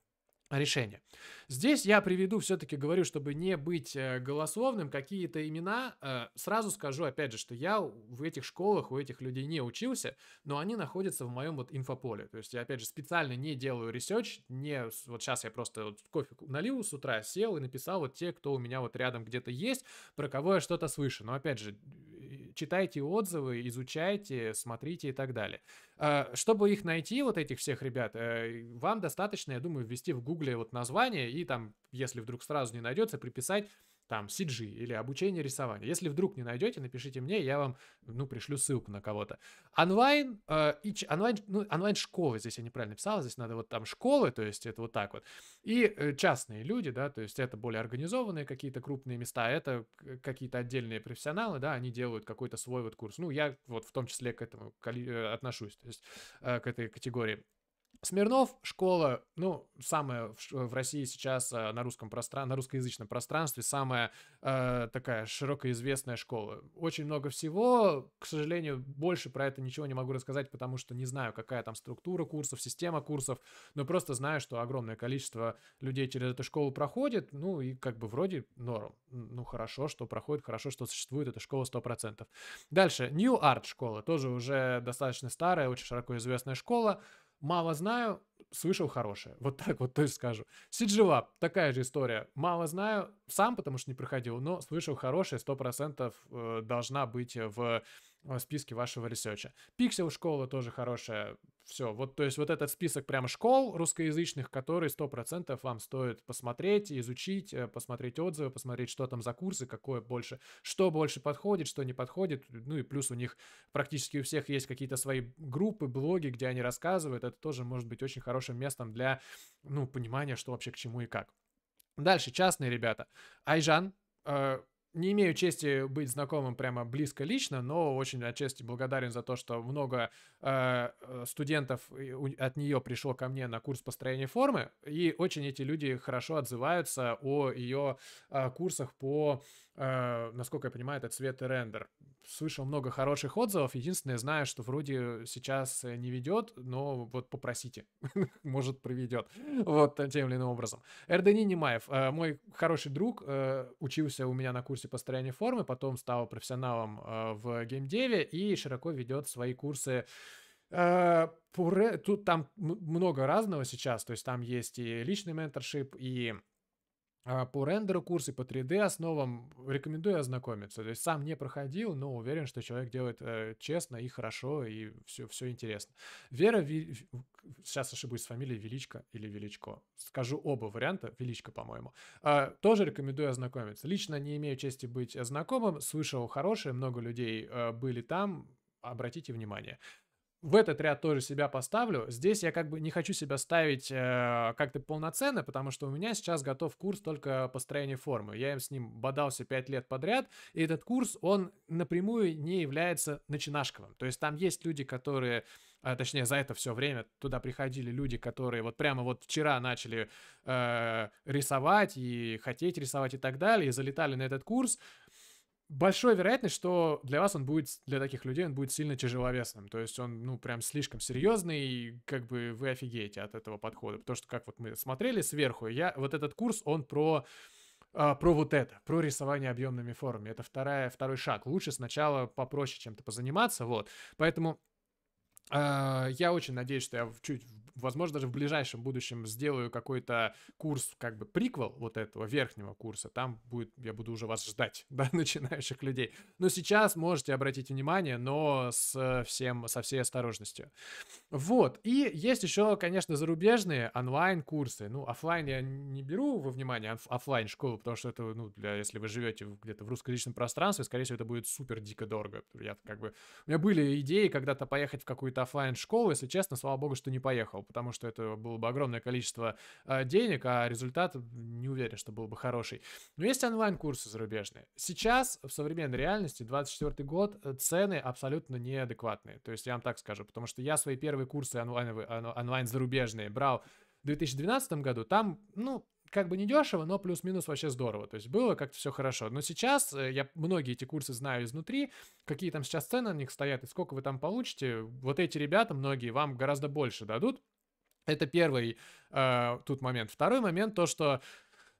решение. Здесь я приведу, все-таки говорю, чтобы не быть э, голословным, какие-то имена. Э, сразу скажу, опять же, что я в этих школах, у этих людей не учился, но они находятся в моем вот инфополе. То есть я, опять же, специально не делаю ресерч, не... Вот сейчас я просто вот кофе налил с утра, сел и написал вот те, кто у меня вот рядом где-то есть, про кого я что-то слышу. Но, опять же, читайте отзывы, изучайте, смотрите и так далее. А, чтобы их найти, вот этих всех ребят, э, вам достаточно, я думаю, ввести в гугле вот название и там, если вдруг сразу не найдется, приписать там CG или обучение рисования. Если вдруг не найдете, напишите мне, я вам, ну, пришлю ссылку на кого-то. Онлайн, э, и, онлайн, ну, онлайн школы, здесь я неправильно писал, здесь надо вот там школы, то есть это вот так вот. И э, частные люди, да, то есть это более организованные какие-то крупные места, это какие-то отдельные профессионалы, да, они делают какой-то свой вот курс. Ну, я вот в том числе к этому э, отношусь, то есть э, к этой категории. Смирнов, школа, ну, самая в России сейчас э, на русском пространстве, на русскоязычном пространстве самая э, такая широко известная школа. Очень много всего, к сожалению, больше про это ничего не могу рассказать, потому что не знаю, какая там структура курсов, система курсов, но просто знаю, что огромное количество людей через эту школу проходит, ну, и как бы вроде норм. Ну, хорошо, что проходит, хорошо, что существует эта школа 100%. Дальше, New Art школа, тоже уже достаточно старая, очень широко известная школа, Мало знаю, слышал хорошее. Вот так вот, то есть скажу. CG такая же история. Мало знаю, сам, потому что не проходил, но слышал хорошее, 100% э, должна быть в в э, списке вашего ресерча. Пиксель школа тоже хорошая. Все, вот, то есть вот этот список прям школ русскоязычных, которые 100% вам стоит посмотреть, изучить, э, посмотреть отзывы, посмотреть, что там за курсы, какое больше, что больше подходит, что не подходит. Ну и плюс у них практически у всех есть какие-то свои группы, блоги, где они рассказывают. Это тоже может быть очень хорошим местом для, ну, понимания, что вообще к чему и как. Дальше, частные ребята. Айжан, э, не имею чести быть знакомым прямо близко лично, но очень отчасти благодарен за то, что много э, э студентов от нее пришло ко мне на курс построения формы, и очень эти люди хорошо отзываются о ее э, курсах по Э, насколько я понимаю, это цвет и рендер. Слышал много хороших отзывов. Единственное, знаю, что вроде сейчас э, не ведет, но вот попросите. Может, приведет. Вот тем или иным образом. Эрдени Немаев. Э, мой хороший друг учился у меня на курсе построения формы, потом стал профессионалом э, в геймдеве и широко ведет свои курсы тут там много разного сейчас, то есть там есть и личный менторшип, и а, по рендеру курсы, по 3D основам рекомендую ознакомиться. То есть сам не проходил, но уверен, что человек делает э, честно и хорошо, и все, все интересно. Вера, Ви... сейчас ошибусь с фамилией, Величко или Величко. Скажу оба варианта, Величко, по-моему. Э, тоже рекомендую ознакомиться. Лично не имею чести быть знакомым, слышал хорошее, много людей э, были там, обратите внимание в этот ряд тоже себя поставлю. Здесь я как бы не хочу себя ставить э, как-то полноценно, потому что у меня сейчас готов курс только построения формы. Я им с ним бодался 5 лет подряд, и этот курс, он напрямую не является начинашковым. То есть там есть люди, которые а, точнее, за это все время туда приходили люди, которые вот прямо вот вчера начали э, рисовать и хотеть рисовать и так далее, и залетали на этот курс, большая вероятность, что для вас он будет, для таких людей он будет сильно тяжеловесным. То есть он, ну, прям слишком серьезный, и как бы вы офигеете от этого подхода. Потому что, как вот мы смотрели сверху, я, вот этот курс, он про а, про вот это, про рисование объемными формами. Это вторая, второй шаг. Лучше сначала попроще чем-то позаниматься, вот. Поэтому а, я очень надеюсь, что я чуть возможно, даже в ближайшем будущем сделаю какой-то курс, как бы приквел вот этого верхнего курса. Там будет, я буду уже вас ждать, да, начинающих людей. Но сейчас можете обратить внимание, но с всем, со всей осторожностью. Вот. И есть еще, конечно, зарубежные онлайн-курсы. Ну, офлайн я не беру во внимание офлайн школу, потому что это, ну, для, если вы живете где-то в русскоязычном пространстве, скорее всего, это будет супер дико дорого. Я как бы... У меня были идеи когда-то поехать в какую-то офлайн школу, если честно, слава богу, что не поехал, потому что это было бы огромное количество а, денег, а результат не уверен, что был бы хороший. Но есть онлайн-курсы зарубежные. Сейчас в современной реальности 24 год э, цены абсолютно неадекватные. То есть я вам так скажу, потому что я свои первые курсы онлайн, онлайн зарубежные брал в 2012 году. Там, ну, как бы не дешево, но плюс-минус вообще здорово. То есть было как-то все хорошо. Но сейчас э, я многие эти курсы знаю изнутри, какие там сейчас цены на них стоят и сколько вы там получите. Вот эти ребята, многие вам гораздо больше дадут, это первый э, тут момент. Второй момент то, что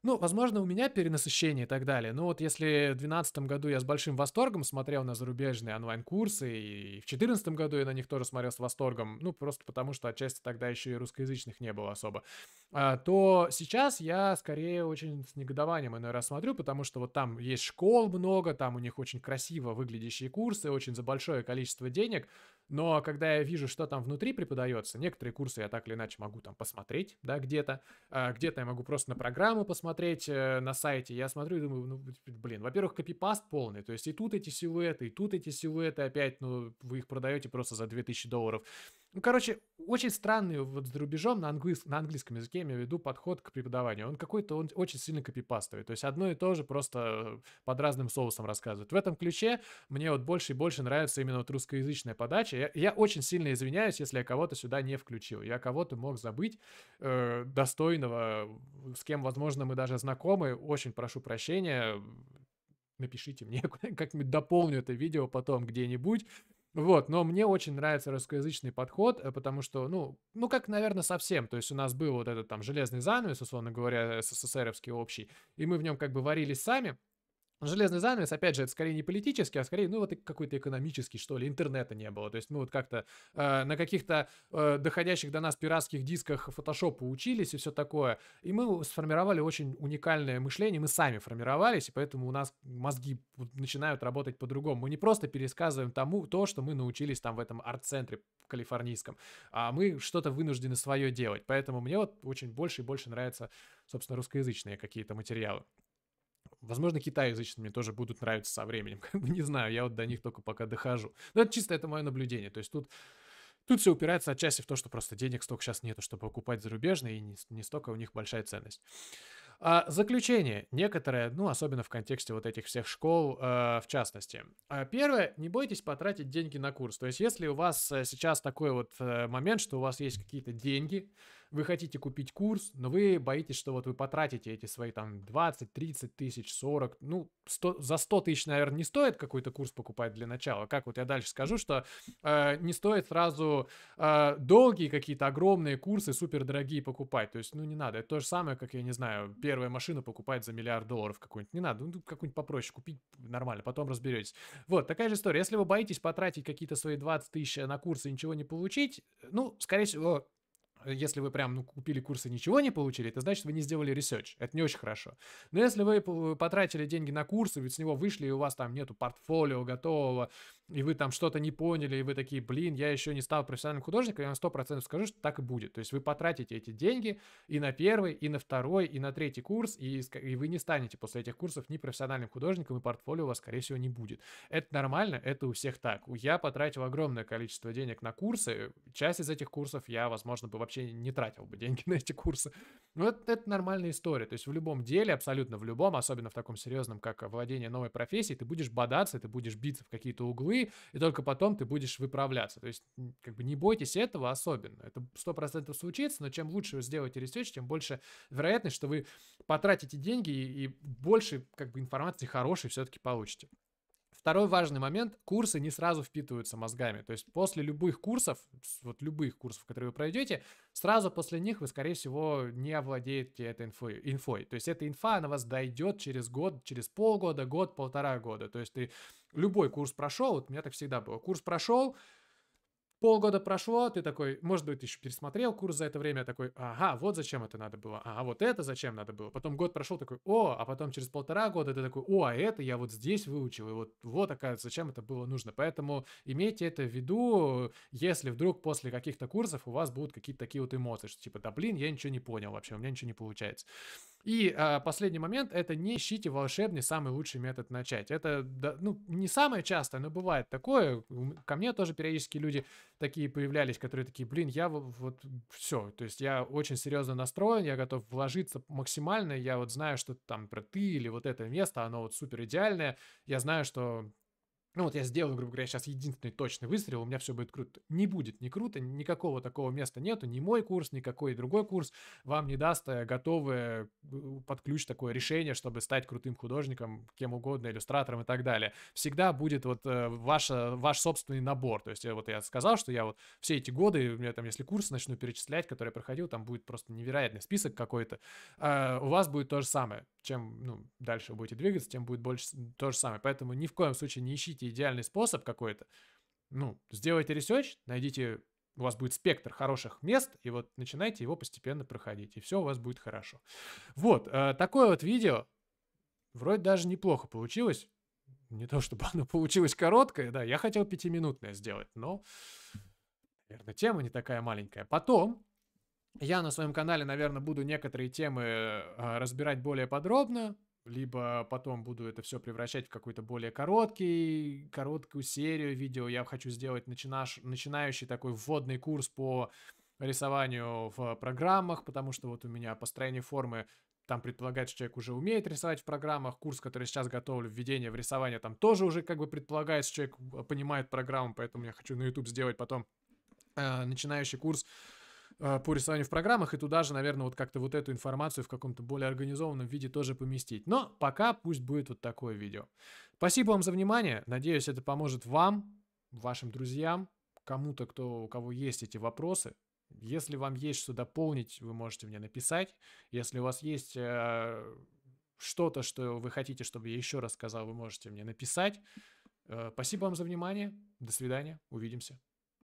ну, возможно, у меня перенасыщение и так далее. Ну, вот если в 2012 году я с большим восторгом смотрел на зарубежные онлайн-курсы, и в 2014 году я на них тоже смотрел с восторгом, ну, просто потому что отчасти тогда еще и русскоязычных не было особо, а, то сейчас я скорее очень с негодованием иной раз смотрю, потому что вот там есть школ много, там у них очень красиво выглядящие курсы, очень за большое количество денег, но когда я вижу, что там внутри преподается, некоторые курсы я так или иначе могу там посмотреть, да, где-то. А, где-то я могу просто на программу посмотреть э, на сайте. Я смотрю и думаю, ну, блин, во-первых, копипаст полный. То есть и тут эти силуэты, и тут эти силуэты опять, ну, вы их продаете просто за 2000 долларов. Ну, короче, очень странный вот за рубежом на, английс- на английском языке, я имею в виду, подход к преподаванию. Он какой-то, он очень сильно копипастовый. То есть одно и то же просто э, под разным соусом рассказывает. В этом ключе мне вот больше и больше нравится именно вот русскоязычная подача. Я, я очень сильно извиняюсь, если я кого-то сюда не включил. Я кого-то мог забыть э, достойного, с кем, возможно, мы даже знакомы. Очень прошу прощения напишите мне, как-нибудь дополню это видео потом где-нибудь, вот, но мне очень нравится русскоязычный подход, э, потому что, ну, ну как, наверное, совсем, то есть у нас был вот этот там железный занавес, условно говоря, э, СССРовский общий, и мы в нем как бы варились сами, ну, железный занавес, опять же, это скорее не политический, а скорее, ну, вот какой-то экономический, что ли, интернета не было. То есть, мы вот как-то э, на каких-то э, доходящих до нас пиратских дисках фотошопу учились и все такое. И мы сформировали очень уникальное мышление, мы сами формировались, и поэтому у нас мозги начинают работать по-другому. Мы не просто пересказываем тому то, что мы научились там в этом арт-центре калифорнийском, а мы что-то вынуждены свое делать. Поэтому мне вот очень больше и больше нравятся, собственно, русскоязычные какие-то материалы. Возможно, китайязычные мне тоже будут нравиться со временем. Как бы не знаю, я вот до них только пока дохожу. Но это чисто это мое наблюдение. То есть тут Тут все упирается отчасти в то, что просто денег столько сейчас нету, чтобы покупать зарубежные, и не, не столько у них большая ценность. А заключение. Некоторое, ну, особенно в контексте вот этих всех школ, э, в частности. А первое, не бойтесь потратить деньги на курс. То есть, если у вас э, сейчас такой вот э, момент, что у вас есть какие-то деньги, вы хотите купить курс, но вы боитесь, что вот вы потратите эти свои там 20, 30 тысяч, 40, ну, 100, за 100 тысяч, наверное, не стоит какой-то курс покупать для начала. Как вот я дальше скажу, что э, не стоит сразу э, долгие какие-то огромные курсы, супер дорогие покупать. То есть, ну, не надо. Это то же самое, как, я не знаю, первая машина покупать за миллиард долларов какую-нибудь. Не надо, ну, какую-нибудь попроще купить, нормально, потом разберетесь. Вот, такая же история. Если вы боитесь потратить какие-то свои 20 тысяч на курсы и ничего не получить, ну, скорее всего, Э, если вы прям ну, купили курсы и ничего не получили, это значит, вы не сделали ресерч. Это не очень хорошо. Но если вы потратили деньги на курсы, ведь с него вышли, и у вас там нету портфолио готового, и вы там что-то не поняли, и вы такие, блин, я еще не стал профессиональным художником, я вам 100% скажу, что так и будет. То есть вы потратите эти деньги и на первый, и на второй, и на третий курс, и, и вы не станете после этих курсов ни профессиональным художником, и портфолио у вас, скорее всего, не будет. Это нормально, это у всех так. Я потратил огромное количество денег на курсы, часть из этих курсов я, возможно, бы вообще не тратил бы деньги на эти курсы. Но ну, это, это нормальная история. То есть в любом деле, абсолютно в любом, особенно в таком серьезном, как владение новой профессией, ты будешь бодаться, ты будешь биться в какие-то углы, и только потом ты будешь выправляться. То есть, как бы не бойтесь этого особенно. Это 100% случится, но чем лучше вы сделаете ресерч, тем больше вероятность, что вы потратите деньги и, и больше как бы информации хорошей все-таки получите. Второй важный момент – курсы не сразу впитываются мозгами. То есть после любых курсов, вот любых курсов, которые вы пройдете, сразу после них вы, скорее всего, не овладеете этой инфой. инфой. То есть эта инфа, она вас дойдет через год, через полгода, год, полтора года. То есть ты любой курс прошел, вот у меня так всегда было. Курс прошел, полгода прошло, ты такой, может быть, еще пересмотрел курс за это время, такой, ага, вот зачем это надо было, а вот это зачем надо было. Потом год прошел, такой, о, а потом через полтора года ты такой, о, а это я вот здесь выучил, и вот, вот, оказывается, зачем это было нужно. Поэтому имейте это в виду, если вдруг после каких-то курсов у вас будут какие-то такие вот эмоции, что типа, да блин, я ничего не понял вообще, у меня ничего не получается. И э, последний момент, это не ищите волшебный самый лучший метод начать. Это, да, ну, не самое частое, но бывает такое. Ко мне тоже периодически люди такие появлялись, которые такие, блин, я вот, вот все, то есть я очень серьезно настроен, я готов вложиться максимально, я вот знаю, что там про ты или вот это место, оно вот супер идеальное, я знаю, что ну вот я сделаю, грубо говоря, сейчас единственный точный выстрел, у меня все будет круто. Не будет не круто, никакого такого места нету, ни мой курс, никакой другой курс вам не даст э, готовое э, под ключ такое решение, чтобы стать крутым художником, кем угодно, иллюстратором и так далее. Всегда будет вот э, ваша, ваш собственный набор, то есть вот я сказал, что я вот все эти годы, у меня там, если курс начну перечислять, который я проходил, там будет просто невероятный список какой-то, а, у вас будет то же самое. Чем ну, дальше вы будете двигаться, тем будет больше то же самое. Поэтому ни в коем случае не ищите ищите идеальный способ какой-то, ну, сделайте ресерч, найдите, у вас будет спектр хороших мест, и вот начинайте его постепенно проходить, и все у вас будет хорошо. Вот, э, такое вот видео, вроде даже неплохо получилось, не то чтобы оно получилось короткое, да, я хотел пятиминутное сделать, но, наверное, тема не такая маленькая. Потом я на своем канале, наверное, буду некоторые темы э, разбирать более подробно, либо потом буду это все превращать в какую-то более короткий, короткую серию видео. Я хочу сделать начинаш, начинающий такой вводный курс по рисованию в программах, потому что вот у меня построение формы там предполагает, что человек уже умеет рисовать в программах. Курс, который сейчас готовлю, введение в рисование, там тоже уже как бы предполагает, что человек э, понимает программу, поэтому я хочу на YouTube сделать потом э, начинающий курс а, по рисованию в программах, и туда же, наверное, вот как-то вот эту информацию в каком-то более организованном виде тоже поместить. Но пока пусть будет вот такое видео. Спасибо вам за внимание. Надеюсь, это поможет вам, вашим друзьям, кому-то, кто, у кого есть эти вопросы. Если вам есть что дополнить, вы можете мне написать. Если у вас есть э, что-то, что вы хотите, чтобы я еще рассказал, вы можете мне написать. Э, спасибо вам за внимание. До свидания. Увидимся.